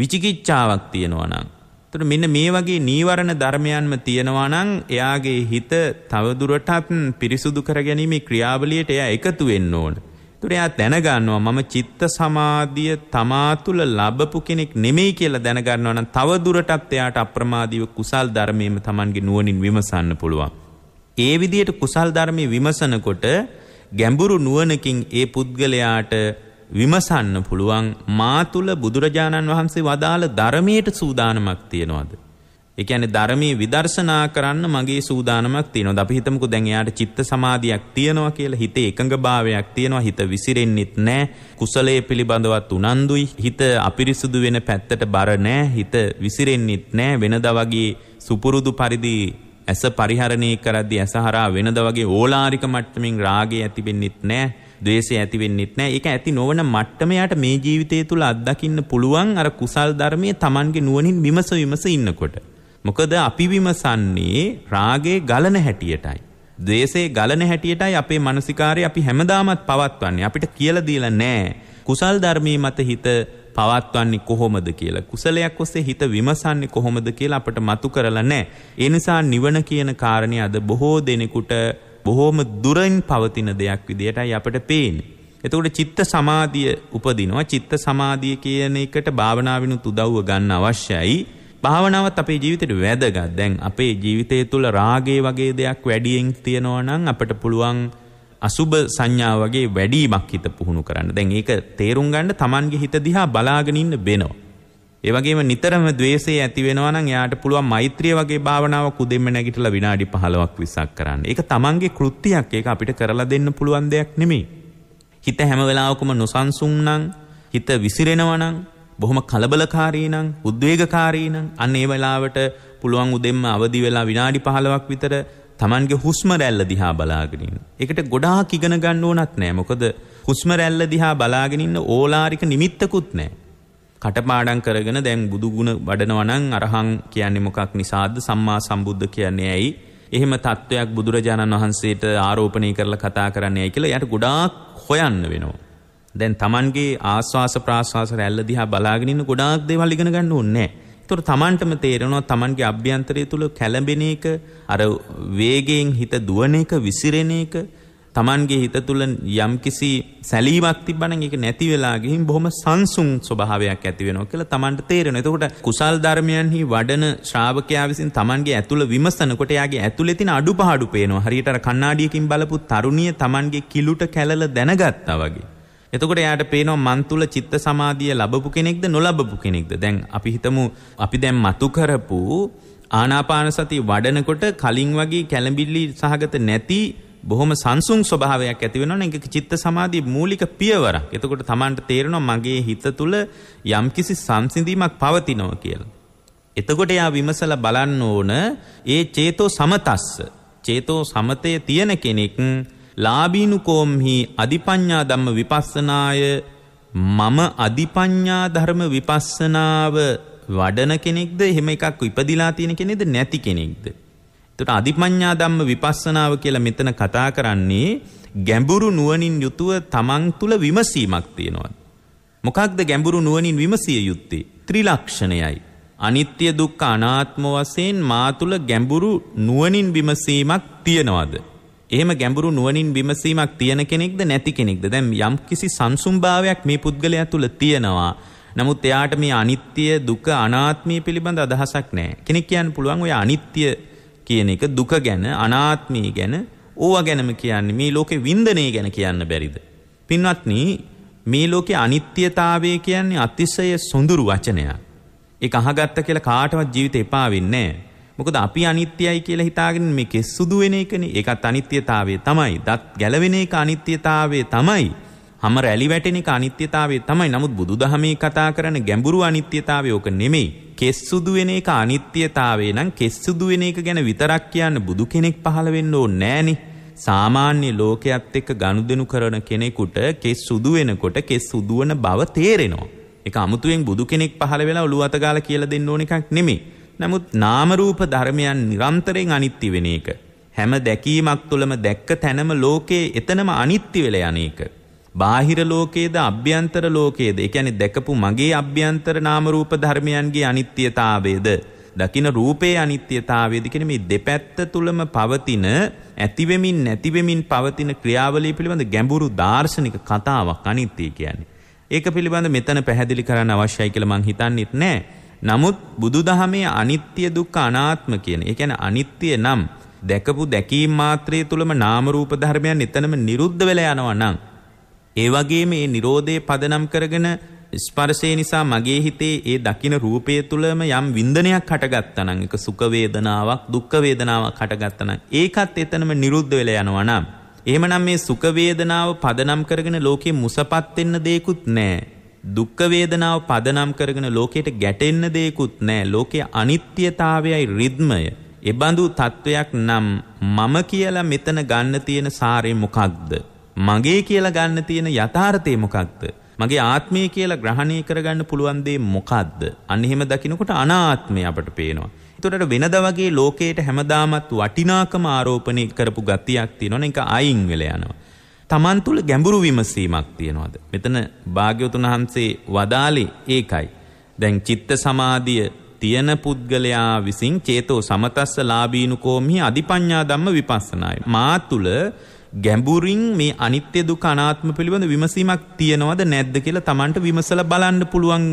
විචිකිච්ඡාවක් තියෙනවා නම් එතකොට මෙන්න මේ වගේ නීවරණ ධර්මයන්ම තියෙනවා නම් එයාගේ හිත තවදුරටත් පිරිසුදු කරගැනීමේ ක්‍රියාවලියට එයා එකතු වෙන්න ඕනේ එතකොට එයා දැනගන්නවා මම චිත්ත සමාධිය තමා තුළ ලැබපු කෙනෙක් නෙමෙයි කියලා දැනගන්නවා නම් තව දුරටත් එයාට අප්‍රමාදීව කුසල් ධර්මයේම Tamanගේ නුවණින් විමසන්න පුළුවන්. ඒ විදිහට කුසල් ධර්මයේ විමසනකොට ගැඹුරු නුවණකින් ඒ පුද්ගලයාට විමසන්න පුළුවන් මා තුළ බුදුරජාණන් වහන්සේ වදාළ ධර්මයට සූදානමක් තියනවාද ඒ කියන්නේ ධර්මයේ විදර්ශනා කරන්න මගේ සූදානමක් තියෙනවා. අපි හිතමුකෝ දැන් එයාට චිත්ත සමාධියක් තියෙනවා කියලා. හිතේ එකඟභාවයක් තියෙනවා. හිත විසිරෙන්නෙත් නැහැ. කුසලයේ පිළිබඳවත් උනන්දුයි. හිත අපිරිසුදු වෙන පැත්තට බර නැහැ. හිත විසිරෙන්නෙත් නැහැ. වෙනදා වගේ සුපුරුදු පරිදි ඇස පරිහරණය කරද්දී ඇස හරහා වෙනද වගේ ඕලාරික මට්ටමින් රාගය ඇති වෙන්නෙත් නැහැ, ද්වේෂය ඇති වෙන්නෙත් නැහැ. ඒක ඇති නොවන මට්ටමයට මේ ජීවිතය තුළ අත්දකින්න පුළුවන් අර කුසල් ධර්මයේ Tamanගේ නුවණින් විමස විමස ඉන්නකොට. මොකද අපි විමසන්නේ රාගේ ගලන හැටියටයි. දේශේ ගලන හැටියටයි අපේ මනසිකාරය අපි හැමදාමත් පවත්වන්නේ. අපිට කියලා දීලා නැහැ. කුසල් ධර්මී මත හිත පවත්වන්නේ කොහොමද කියලා. කුසලයක් ඔස්සේ හිත විමසන්නේ කොහොමද කියලා අපට මතු කරලා නැහැ. ඒ නිසා නිවන කියන කාරණේ අද බොහෝ දෙනෙකුට බොහෝම දුරින් පවතින දෙයක් විදියටයි අපට පේන්නේ. එතකොට චිත්ත සමාධිය උපදිනවා. චිත්ත සමාධිය කියන එකට භාවනාවිනුත් උදව්ව ගන්න අවශ්‍යයි. භාවනාවත් අපේ ජීවිතයට වැදගත්. දැන් අපේ ජීවිතය තුළ රාගය වගේ දෙයක් වැඩියෙන් තියෙනවා නම් අපිට පුළුවන් අසුබ සංඥා වගේ වැඩිමක් හිත පුහුණු කරන්න. දැන් ඒක තේරුම් ගන්න Tamanගේ හිත දිහා බලාගෙන ඉන්න වෙනවා. ඒ වගේම නිතරම द्वේෂය ඇති වෙනවා නම් එයාට පුළුවන් මෛත්‍රිය වගේ භාවනාවක් උදෙන්ම නැගිටලා විනාඩි 15ක් 20ක් කරන්න. ඒක Tamanගේ කෘත්‍යයක්. ඒක අපිට කරලා දෙන්න පුළුවන් දෙයක් නෙමෙයි. හිත හැම වෙලාවකම නොසන්සුන් නම් හිත විසිරෙනවා නම් බොහොම කලබලකාරී නම් උද්වේගකාරී නම් අන්න ඒ වෙලාවට පුළුවන් උදෙන්ම අවදි වෙලා විනාඩි 15ක් විතර තමන්ගේ හුස්ම රැල්ල දිහා බලාගෙන ඉන්න. ඒකට ගොඩාක් ඉගෙන ගන්න ඕනත් නෑ. මොකද හුස්ම රැල්ල දිහා බලාගෙන ඉන්න ඕලාරික නිමිත්තකුත් නෑ. කටපාඩම් කරගෙන දැන් බුදු ගුණ වඩනවා නම් අරහං කියන්නේ මොකක් නිසාද? සම්මා සම්බුද්ධ කියන්නේ ඇයි? එහෙම තත්වයක් බුදුරජාණන් වහන්සේට ආරෝපණය කරලා කතා කරන්නේ ඇයි කියලා යාට ගොඩාක් හොයන්න වෙනවා. දැන් Tamanගේ ආස්වාස ප්‍රාස්වාස රැල්ල දිහා බලාගෙන ඉන්න ගොඩාක් දේවල් ඉගෙන ගන්න ඕනේ නැහැ. ඒතර Tamanටම තේරෙනවා Tamanගේ අභ්‍යන්තරය තුල කැළඹෙන එක අර වේගයෙන් හිත දුවන එක විසිරෙන එක Tamanගේ හිත තුල යම්කිසි සැලීමක් තිබ්බනම් ඒක නැති වෙලා ගිහින් බොහොම සංසුන් ස්වභාවයක් ඇති වෙනවා කියලා Tamanට තේරෙනවා. එතකොට කුසල් ධර්මයන්හි වඩන ශ්‍රාවකයා විසින් Tamanගේ ඇතුළ විමසනකොට එයාගේ ඇතුළේ තියෙන අඩුපාඩු පේනවා. හරියට අර කණ්ණාඩියකින් බලපු තරුණිය Tamanගේ කිලුට කැළල දැනගත්තා වගේ. එතකොට එයාට පේනවා මන් තුල චිත්ත සමාධිය ලැබපු කෙනෙක්ද නොලැබපු කෙනෙක්ද දැන් අපි හිතමු අපි දැන් මතු කරපු ආනාපාන සති වඩනකොට කලින් වගේ කැළඹිලි සහගත නැති බොහොම සංසුන් ස්වභාවයක් ඇති වෙනවා නේද? චිත්ත සමාධියේ මූලික පියවරක්. එතකොට Tamanට තේරෙනවා මගේ හිත තුල යම්කිසි සංසිඳීමක් පවතිනවා කියලා. එතකොට එයා විමසලා බලන්න ඕන ඒ චේතෝ සමතස්ස. චේතෝ සමතය තියෙන කෙනෙක් ලාබීනුකෝම්හි අධිපඤ්ඥා දම්ම විපස්සනාය මම අධිපඤ්ඥා ධර්ම විපස්සනාව වඩන කෙනෙක්ද එහෙම එකක් ඉපදිලා තියෙන කෙනෙද නැති කෙනෙක්ද. තට අධිපඤ්ඥා දම්ම විපස්සනාව කියලා මෙතන කතා කරන්නේ ගැඹුරු නුවනින් යුතුව තමන් තුළ විමසීමක් තියෙනවා. මොකක්ද ගැඹුරු නුවනින් විමසිය යුත්තේ ත්‍රිලක්ෂණයයි. අනිත්‍ය දුක්ක අනාත්ම වසයෙන් මා තුළ ගැඹුරු නුවනින් විමසීමක් තියෙනවාද. එහෙම ගැඹුරු නුවණින් විමසීමක් තියෙන කෙනෙක්ද නැති කෙනෙක්ද දැන් යම්කිසි සංසුම්භාවයක් මේ පුද්ගලයා තුල තියෙනවා නමුත් එයාට මේ අනිත්‍ය දුක අනාත්මය පිළිබඳ අදහසක් නැහැ කෙනෙක් කියන්න පුළුවන් ඔය අනිත්‍ය කියන එක දුක ගැන අනාත්මය ගැන ඕවා ගැනම කියන්නේ මේ ලෝකේ වින්දනය ගැන කියන්න බැරිද පින්වත්නි මේ ලෝකේ අනිත්‍යතාවය කියන්නේ අතිශය සොඳුරු වචනයක් ඒක අහගත්ත කියලා කාටවත් ජීවිතේ එපා වෙන්නේ නැහැ මොකද අපි අනිත්‍යයි කියලා හිතාගෙන මේ කෙස් සුදු වෙන එකනේ. ඒකත් අනිත්‍යතාවය තමයි. දත් ගැලවෙන එක අනිත්‍යතාවය තමයි. හැම රැලි වැටෙන එක අනිත්‍යතාවය තමයි. නමුත් බුදුදහමේ කතා කරන ගැඹුරු අනිත්‍යතාවය ඕක නෙමෙයි. කෙස් සුදු වෙන එක අනිත්‍යතාවය නම් කෙස් සුදු වෙන එක ගැන විතරක් කියන්න බුදු කෙනෙක් පහළ වෙන්න ඕනේ නෑනේ. සාමාන්‍ය ලෝකයේත් එක්ක ගනුදෙනු කරන කෙනෙකුට කෙස් සුදු වෙනකොට කෙස් සුදු වෙන බව තේරෙනවා. ඒක අමුතුවෙන් බුදු කෙනෙක් පහළ වෙලා ඔළුව අත ගාලා කියලා දෙන්න ඕන එකක් නෙමෙයි. නමුත් නාමරූප ධර්මයන් නිරන්තරයෙන් අනිත්‍ය වෙන එක. හැම දැකීමක් තුළම දැක්ක තැනම ලෝකයේ එතනම අනිත්‍ය වෙලා යන එක. බාහිර ලෝකයේද අභ්‍යන්තර ලෝකයේද ඒ කියන්නේ දැකපු මගේ අභ්‍යන්තර නාම රූප ධර්මයන්ගේ අනිත්‍යතාවයේද දකින රූපයේ අනිත්‍යතාවයේද කියන මේ දෙපැත්ත තුලම පවතින ඇතිවෙමින් නැතිවෙමින් පවතින ක්‍රියාවලිය පිළිබඳ ගැඹුරු දාර්ශනික කතාවක් අනිත්‍ය කියන්නේ. ඒක පිළිබඳ මෙතන පැහැදිලි කරන්න අවශ්‍යයි කියලා මං හිතන්නේත් නැහැ. නමුත් බුදුදහමේ අනිත්‍ය දුක්ඛ අනාත්ම කියන. ඒ කියන්නේ අනිත්‍ය නම් දැකපු දැකීම් මාත්‍රයේ තුලම නාම රූප ධර්මයන් එතනම නිරුද්ධ වෙලා යනවා නම් ඒ වගේම මේ Nirodhe පදනම් කරගෙන ස්පර්ශය නිසා මගේ හිතේ ඒ දකින රූපය තුළම යම් වින්දනයක් හටගත්තා නම් ඒක සුඛ වේදනාවක් දුක්ඛ වේදනාවක් හටගත්තා නම් ඒකත් එතනම නිරුද්ධ වෙලා යනවා නම් එහෙමනම් මේ සුඛ වේදනාව පදනම් කරගෙන ලෝකේ මුසපත් වෙන්න දෙයක්වත් නැහැ දුක්ඛ වේදනාව පදනම් කරගෙන ලෝකයට ගැටෙන්න දෙයක්ුත් නැහැ. ලෝකයේ අනිත්‍යතාවයයි රිද්මය. එබඳු තත්වයක් නම් මම කියලා මෙතන ගන්න තියෙන සාරේ මොකක්ද? මගේ කියලා ගන්න තියෙන යථාර්ථය මොකක්ද? මගේ ආත්මය කියලා ග්‍රහණය කරගන්න පුළුවන් දේ මොකක්ද? අන්න එහෙම දකිනකොට අනාත්මය අපට පේනවා. එතකොට වෙනද වගේ ලෝකයට හැමදාමත් වටිනාකම ආරෝපණය කරපු ගතියක් තියෙනවනේ ඒක අයින් වෙලා යනවා. තමන් තුළ ගැඹුරු විමසීමක් තියෙනවද. මෙතන භාග්‍යවතුන් වහන්සේ වදාලේ ඒකයි. දැන් චිත්ත සමාධිය තියන පුද්ගලයා විසින් චේතෝ සමතස්ස ලාබීනුකෝමි අධිපඤ්ඤා ධම්ම විපස්සනායි. මා තුළ ගැඹුරින් මේ අනිත්‍ය දුක අනාත්ම පිළිබඳ විමසීමක් තියෙනවද නැද්ද කියලා Tamanට විමසලා බලන්න පුළුවන්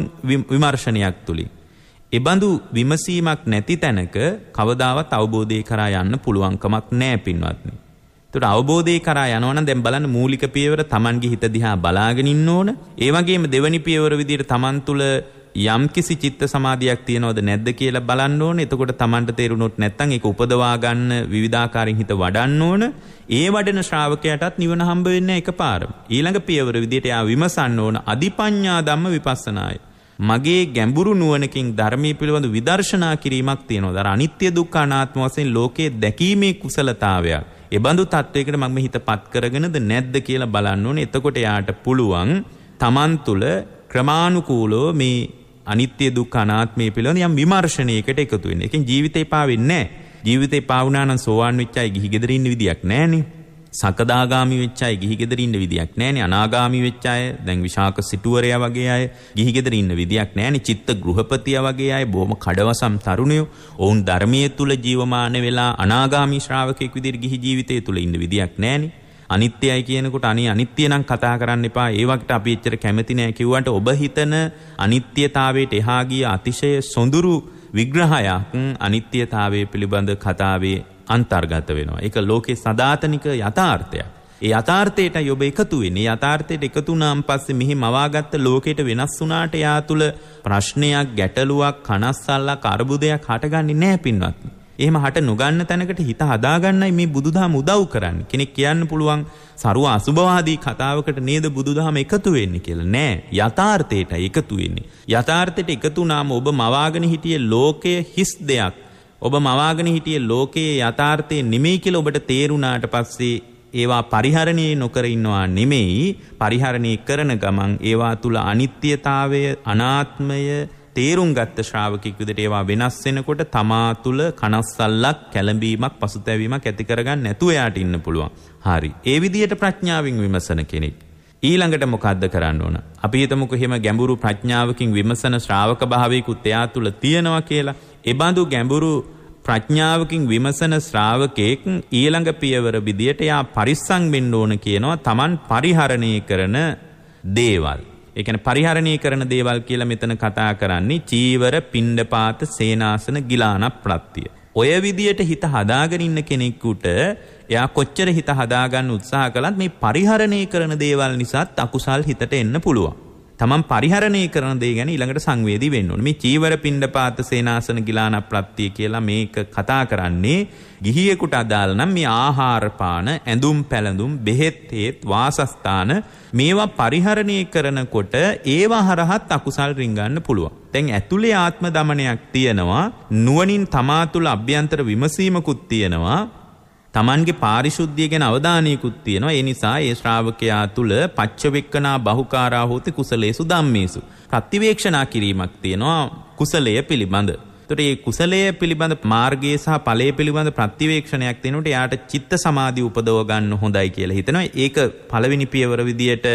විමර්ශනයක් තුලින්. එබඳු විමසීමක් නැති තැනක කවදාවත් අවබෝධය කරා යන්න පුළුවන්කමක් නැහැ පින්වත්නි. ඒතර අවබෝධය කරා යනවනම් දැන් බලන්න මූලික පියවර Tamanගේ හිත දිහා බලාගෙන ඉන්න ඕන. ඒ වගේම දෙවනි පියවර විදිහට Taman තුල යම්කිසි චිත්ත සමාධියක් තියෙනවද නැද්ද කියලා බලන්න ඕන. එතකොට Tamanට තේරුනොත් නැත්නම් ඒක උපදවා ගන්න විවිධාකාරයෙන් හිත වඩන්න ඕන. ඒ වඩන ශ්‍රාවකයාටත් නිවන හම්බ වෙන්නේ එකපාරම. ඊළඟ පියවර විදිහට එයා විමසන්න ඕන අදිපඤ්ඤා ධම්ම විපස්සනාය. මගේ ගැඹුරු නුවණකින් ධර්මයේ පිළිබඳ විදර්ශනා කිරීමක් තියෙනවා. අර අනිත්‍ය දුක්ඛ අනාත්ම වශයෙන් ලෝකයේ දැකීමේ කුසලතාවයක්. එබඳු තත්ත්වයකට මම හිතපත් කරගෙනද නැද්ද කියලා බලන්න ඕනේ. එතකොට යාට පුළුවන් Taman තුල ක්‍රමානුකූලව මේ අනිත්‍ය දුක්ඛ අනාත්මය පිළිබඳ යම් විමර්ශනයකට එකතු වෙන්න. ඒකෙන් ජීවිතේ පාවෙන්නේ නැහැ. ජීවිතේ පාවුනා නම් සෝවාන් වෙච්චයි ගිහි ගෙදර ඉන්න විදියක් නැහනේ. සකදාගාමි වෙච්ච අය ගිහි ගෙදර ඉන්න විදියක් නැහැනේ අනාගාමි වෙච්ච අය දැන් විශාක සිටුවරයා වගේ අය ගිහි ගෙදර ඉන්න විදියක් නැහැනේ චිත්ත ගෘහපතියා වගේ අය බොහොම කඩවසම් තරුණයෝ ඔවුන් ධර්මයේ තුල ජීවමාන වෙලා අනාගාමි ශ්‍රාවකෙක් විදියට ගිහි ජීවිතය තුල ඉන්න විදියක් නැහැනේ අනිත්‍යයි කියනකොට අනේ අනිත්‍ය නම් කතා කරන්න එපා ඒ වකට අපි එච්චර කැමති නෑ කිව්වට ඔබ හිතන අනිත්‍යතාවයට එහා ගිය අතිශය සොඳුරු විග්‍රහයක් අනිත්‍යතාවය පිළිබඳ කතාවේ අන්තර්ගත වෙනවා. ඒක ලෝකේ සදාතනික යථාර්ථයක්. ඒ යථාර්ථයටයි ඔබ එකතු වෙන්නේ. යථාර්ථයට එකතු වුණාන් පස්සේ මෙහි මවාගත්ත ලෝකයට වෙනස් වුණාට යා තුල ප්‍රශ්නයක්, ගැටලුවක්, කනස්සල්ලක්, අර්බුදයක් හටගන්නේ නැහැ පින්වත්නි. එහෙම හට නොගන්න තැනකට හිත හදාගන්නයි මේ බුදුදහම උදව් කරන්නේ. කෙනෙක් කියන්න පුළුවන් සරුව අසුභවාදී කතාවකට නේද බුදුදහම එකතු වෙන්නේ කියලා. නෑ, යථාර්ථයට එකතු වෙන්නේ. යථාර්ථයට එකතු වුණාම ඔබ මවාගෙන හිටියේ ලෝකයේ හිස් දෙයක්. ඔබ මවාගෙන හිටියේ ලෝකයේ යථාර්ථය නෙමෙයි කියලා ඔබට තේරුණාට පස්සේ ඒවා පරිහරණය නොකර ඉන්නවා නෙමෙයි පරිහරණය කරන ගමන් ඒවා තුල අනිත්‍යතාවය අනාත්මය තේරුම් ගත්ත ශ්‍රාවකෙක් විදිහට ඒවා වෙනස් වෙනකොට තමා තුල කනස්සල්ලක් කැළඹීමක් පසුතැවීමක් ඇති කරගන්න නැතුව යාට ඉන්න පුළුවන්. හරි. ඒ විදිහට ප්‍රඥාවෙන් විමසන කෙනෙක්. ඊළඟට මොකද්ද කරන්න ඕන? අපි හිතමුකෝ එහෙම ගැඹුරු ප්‍රඥාවකින් විමසන ශ්‍රාවක භාවයකුත් එයා තුල තියෙනවා කියලා. එබඳු ගැඹුරු ප්‍රඥාවකින් විමසන ශ්‍රාවකයෙක් ඊළඟ පියවර විදියට යා පරිස්සම් වෙන්න ඕන කියනවා Taman පරිහරණය කරන දේවල්. ඒ කියන්නේ පරිහරණය කරන දේවල් කියලා මෙතන කතා කරන්නේ චීවර, පිණ්ඩපාත, සේනාසන, ගිලාන ප්‍රත්‍ය. ඔය විදියට හිත හදාගෙන ඉන්න කෙනෙකුට එයා කොච්චර හිත හදාගන්න උත්සාහ කළත් මේ පරිහරණය කරන දේවල් නිසාත් අකුසල් හිතට එන්න පුළුවන්. තමන් පරිහරණය කරන දේ ගැන ඊළඟට සංවේදී වෙන්න ඕනේ. මේ චීවර පිණ්ඩපාත සේනාසන ගිලාන ප්‍රත්‍ය කියලා මේක කතා කරන්නේ ගිහියෙකුට අදාළ නම් මේ ආහාර පාන, ඇඳුම් පැළඳුම්, බෙහෙත් හේත් වාසස්ථාන මේවා පරිහරණය කරනකොට ඒවා හරහත් අකුසල් රිංගන්න පුළුවන්. දැන් ඇතුලේ ආත්ම දමනයක් තියෙනවා. නුවණින් තමා තුළ අභ්‍යන්තර විමසීමකුත් තියෙනවා. තමන්ගේ පාරිශුද්ධිය ගැන අවධානයකුත් තියෙනවා ඒ නිසා ඒ ශ්‍රාවකයා තුළ පච්චවෙක්කනා බහුකාරාහෝති කුසලේසු ධම්මේසු ප්‍රතිවේක්ෂණා කිරීමක් තියෙනවා කුසලය පිළිබඳ. එතකොට මේ කුසලය පිළිබඳ මාර්ගයේ සහ ඵලයේ පිළිබඳ ප්‍රතිවේක්ෂණයක් තියෙනකොට එයාට චිත්ත සමාධිය උපදව ගන්න හොඳයි කියලා හිතනවා. ඒක පළවෙනි පියවර විදියට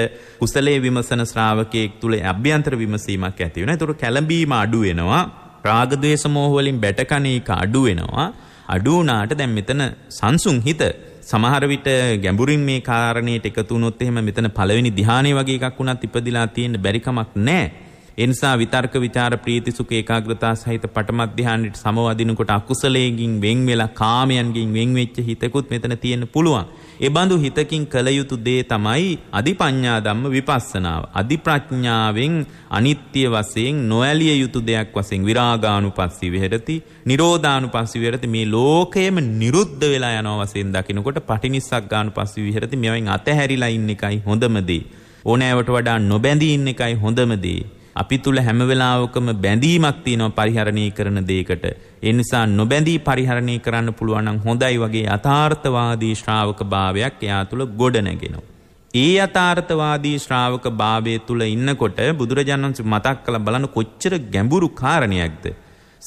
කුසලයේ විමසන ශ්‍රාවකයෙක් තුළ අභ්‍යන්තර විමසීමක් ඇති වෙනවා. එතකොට කැළඹීම අඩු වෙනවා. රාග ද්වේෂ මෝහ වලින් බැටකණේක අඩු වෙනවා. අඩු වුණාට දැන් මෙතන සංසුන් හිත සමහර විට ගැඹුරින් මේ කාරණේට එකතු වුණොත් එහෙම මෙතන පළවෙනි ධානයේ වගේ එකක් වුණත් ඉපදිලා තියෙන්න බැරි කමක් නැහැ. එනිසා විතර්ක ਵਿਚාර ප්‍රීති සුඛ ඒකාග්‍රතාව සහිත පඨම ධානයට සමවදිනකොට අකුසලයෙන් වෙන් වෙලා කාමයන්ගෙන් වෙන් වෙච්ච හිතකුත් මෙතන තියෙන්න පුළුවන්. ඒ බඳු හිතකින් කල යුතු දේ තමයි අදිපඤ්ඤා ධම්ම විපස්සනාව. අදිප්‍රඥාවෙන් අනිත්‍ය වශයෙන් නොඇලිය යුතු දෙයක් වශයෙන් විරාගානුපස්සී විහෙරති, නිරෝධානුපස්සී විහෙරති මේ ලෝකයේම නිරුද්ධ වෙලා යනවා වශයෙන් දකිනකොට පටිනිස්සග්ගානුපස්සී විහෙරති මේවෙන් අතහැරිලා ඉන්න එකයි හොඳම දේ. ඕනෑවට වඩා නොබැඳී ඉන්න එකයි හොඳම දේ. අපි තුළ හැම වෙලාවකම බැඳීමක් තියෙනවා පරිහරණය කරන දෙයකට. ඒ නිසා නොබැඳී පරිහරණය කරන්න පුළුවන් නම් හොඳයි වගේ යථාර්ථවාදී ශ්‍රාවක භාවයක් එයා තුළ ගොඩ නැගෙනවා. ඒ යථාර්ථවාදී ශ්‍රාවක භාවය තුළ ඉන්නකොට බුදුරජාණන් වහන්සේ මතක් කළ බලන කොච්චර ගැඹුරු කාරණයක්ද.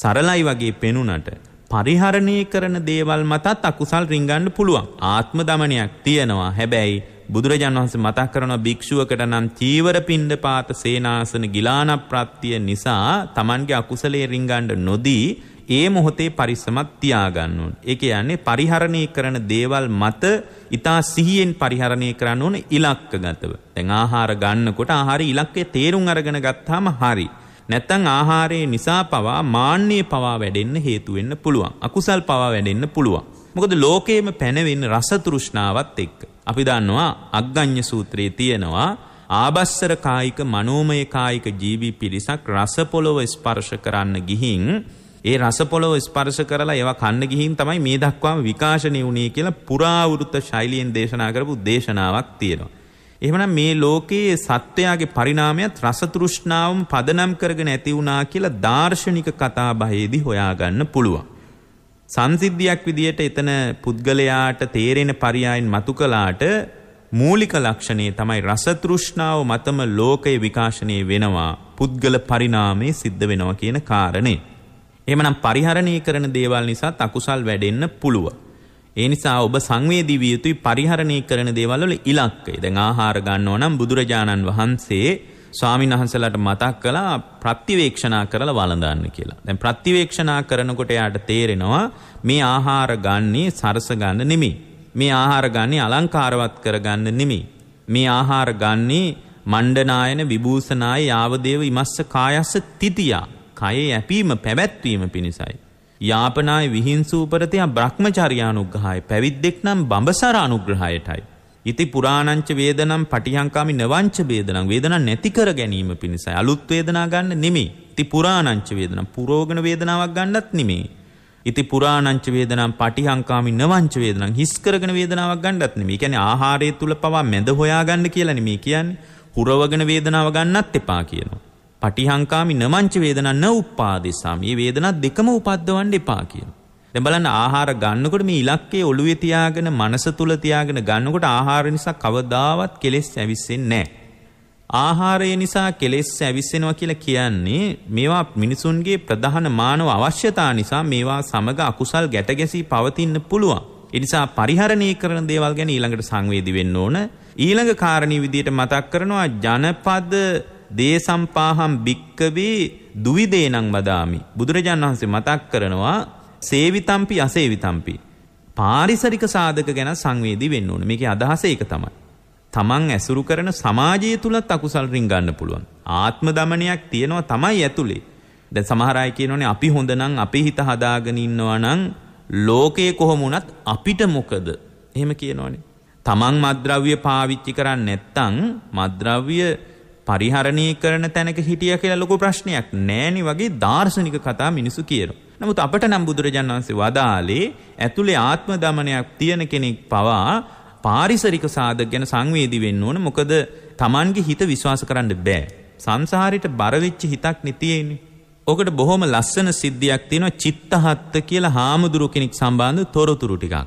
සරලයි වගේ පෙනුනට පරිහරණය කරන දේවල් මතත් අකුසල් රිංගන්න පුළුවන්. ආත්ම දමනයක් තියෙනවා. හැබැයි බුදුරජාන් වහන්සේ මතක් කරනවා භික්ෂුවකට නම් චීවර පින්ඩ පාත සේනාසන ගිලාන ප්‍රත්‍ය නිසා Tamanගේ අකුසලයේ රිංගන්න නොදී ඒ මොහොතේ පරිස්සමක් තියාගන්න ඕන. ඒ කියන්නේ පරිහරණය කරන දේවල් මත ඊතා සිහියෙන් පරිහරණය කරන්න ඕන ඉලක්කගතව. දැන් ආහාර ගන්නකොට ආහාර ඉලක්කය තේරුම් අරගෙන ගත්තාම හරියි. නැත්තං ආහාරයේ නිසා පවා මාන්‍යය පවා වැඩෙන්න හේතුවෙන්න පුළුවන්. අකුසල් පවා වැඩෙන්න පුළුවන්. මොකද ලෝකයේම පැනවෙන්න රසතෘෂ්ණාවත් එක්ක. අපි දන්නවා අග්ගඤ්ඤ සූත්‍රයේ තියෙනවා ආබස්සර කායික මනෝමය කායික ජීවි පිරිසක් රස පොළව ස්පර්ශ කරන්න ගිහින් ඒ රස පොළව ස්පර්ශ කරලා ඒවා කන්න ගිහින් තමයි මේ දක්වාම විකාශනය වුණේ කියලා පුරාවෘත ශෛලියෙන් දේශනා කරපු දේශනාවක් තියෙනවා. එහෙමනම් මේ ලෝකයේ සත්වයාගේ පරිණාමයත් රස තෘෂ්ණාවම පදනම් කරගෙන ඇති වුණා කියලා දාර්ශනික කතා බහේදී හොයාගන්න පුළුවන්. සංසිද්ධියක් විදියට එතන පුද්ගලයාට තේරෙන පරියායින් මතු කළාට මූලික ලක්ෂණය තමයි රස තෘෂ්ණාව මතම ලෝකය විකාශනය වෙනවා පුද්ගල පරිණාමය සිද්ධ වෙනවා කියන කාරණේ. එහෙමනම් පරිහරණය කරන දේවල් නිසා අකුසල් වැඩෙන්න පුළුවන්. ඒ නිසා ඔබ සංවේදී විය යුතුයි පරිහරණය කරන දේවල් වල ඉලක්කය. දැන් ආහාර ගන්නව නම් බුදුරජාණන් වහන්සේ ස්වාමීන් වහන්සලාට මතක් කළා ප්‍රතිවේක්ෂණා කරලා වළඳන්න කියලා. දැන් ප්‍රතිවේක්ෂණා කරනකොට එයාට තේරෙනවා මේ ආහාර ගන්නේ සරස ගන්න නෙමෙයි. මේ ආහාර ගන්නේ අලංකාරවත් කරගන්න නෙමෙයි. මේ ආහාර ගන්නේ මණ්ඩනායන විභූෂනාය යාවදේව ඉමස්ස කායස්ස තිතියා. කයේ යැපීම පැවැත්වීම පිණිසයි. යාපනාය විහිංසූපරතයා බ්‍රහ්මචර්යානුග්‍රහය පැවිද්දෙක් නම් බඹසර අනුග්‍රහයටයි. ඉති පුරාණංච වේදනම් පටිහංකාමි නවංච වේදනම් වේදනා නැති කර ගැනීම පිණිසයි අලුත් වේදනා ගන්න නෙමෙයි. ඉති පුරාණංච වේදනම් පුරෝගණ වේදනාවක් ගන්නත් නෙමෙයි. ඉති පුරාණංච වේදනම් පටිහංකාමි නවංච වේදනම් හිස් කරගෙන වේදනාවක් ගන්නත් නෙමෙයි. කියන්නේ ආහාරය තුල පවා මැද හොයා ගන්න කියලා නෙමෙයි කියන්නේ. පුරවගෙන වේදනාව ගන්නත් එපා කියනවා. පටිහංකාමි නවංච වේදනම් න උප්පාදේසාමි. මේ වේදනා දෙකම උපද්දවන්න එපා කියනවා. දැන් බලන්න ආහාර ගන්නකොට මේ ඉලක්කය ඔළුවේ තියාගෙන මනස තුල තියාගෙන ගන්නකොට ආහාර නිසා කවදාවත් කෙලෙස් ඇවිස්සෙන්නේ නැහැ. ආහාරය නිසා කෙලෙස් ඇවිස්සෙනවා කියලා කියන්නේ මේවා මිනිසුන්ගේ ප්‍රධාන මානව අවශ්‍යතා නිසා මේවා සමග අකුසල් ගැට ගැසී පවතින්න පුළුවන්. ඒ නිසා පරිහරණය කරන දේවල් ගැන ඊළඟට සංවේදී වෙන්න ඕන. ඊළඟ කාරණේ විදියට මතක් කරනවා ජනපද දේසම්පාහම් භික්කවේ දුවිදේනං වදාමි. බුදුරජාණන් වහන්සේ මතක් කරනවා සේවිතම්පි අසේවිතම්පි. පාරිසරික සාධක ගැන සංවේදී වෙන්න ඕන. මේකේ අදහස ඒක තමයි. තමන් ඇසුරු කරන සමාජය තුලත් අකුසල් රින් ගන්න පුළුවන්. ආත්ම දමනයක් තියෙනවා තමයි ඇතුලේ. දැන් සමහර අය කියනෝනේ අපි හොඳ නම් අපි හිත හදාගෙන ඉන්නවා නම් ලෝකේ කොහොම වුණත් අපිට මොකද? එහෙම කියනෝනේ. තමන් මද්ද්‍රව්‍ය පාවිච්චි කරන්නේ නැත්නම් මද්ද්‍රව්‍ය පරිහරණය කරන තැනක හිටිය කියලා ලොකු ප්‍රශ්නයක් නෑනි වගේ දාර්ශනික කතා මිනිසු කියනවා. නමුත් අපට නම් බුදුරජාණන් වහන්සේ වදාලේ ඇතුලේ ආත්ම දමනයක් තියෙන කෙනෙක් පවා පාරිසරික සාධක ගැන සංවේදී වෙන්න ඕන. මොකද Tamanගේ හිත විශ්වාස කරන්න බෑ. සංසාරෙට බර වෙච්ච හිතක් නිතියෙන්නේ. ඔකට බොහොම ලස්සන සිද්ධියක් තියෙනවා චිත්තහත්ත කියලා හාමුදුරුව කෙනෙක් සම්බන්ධ තොරතුරු ටිකක්.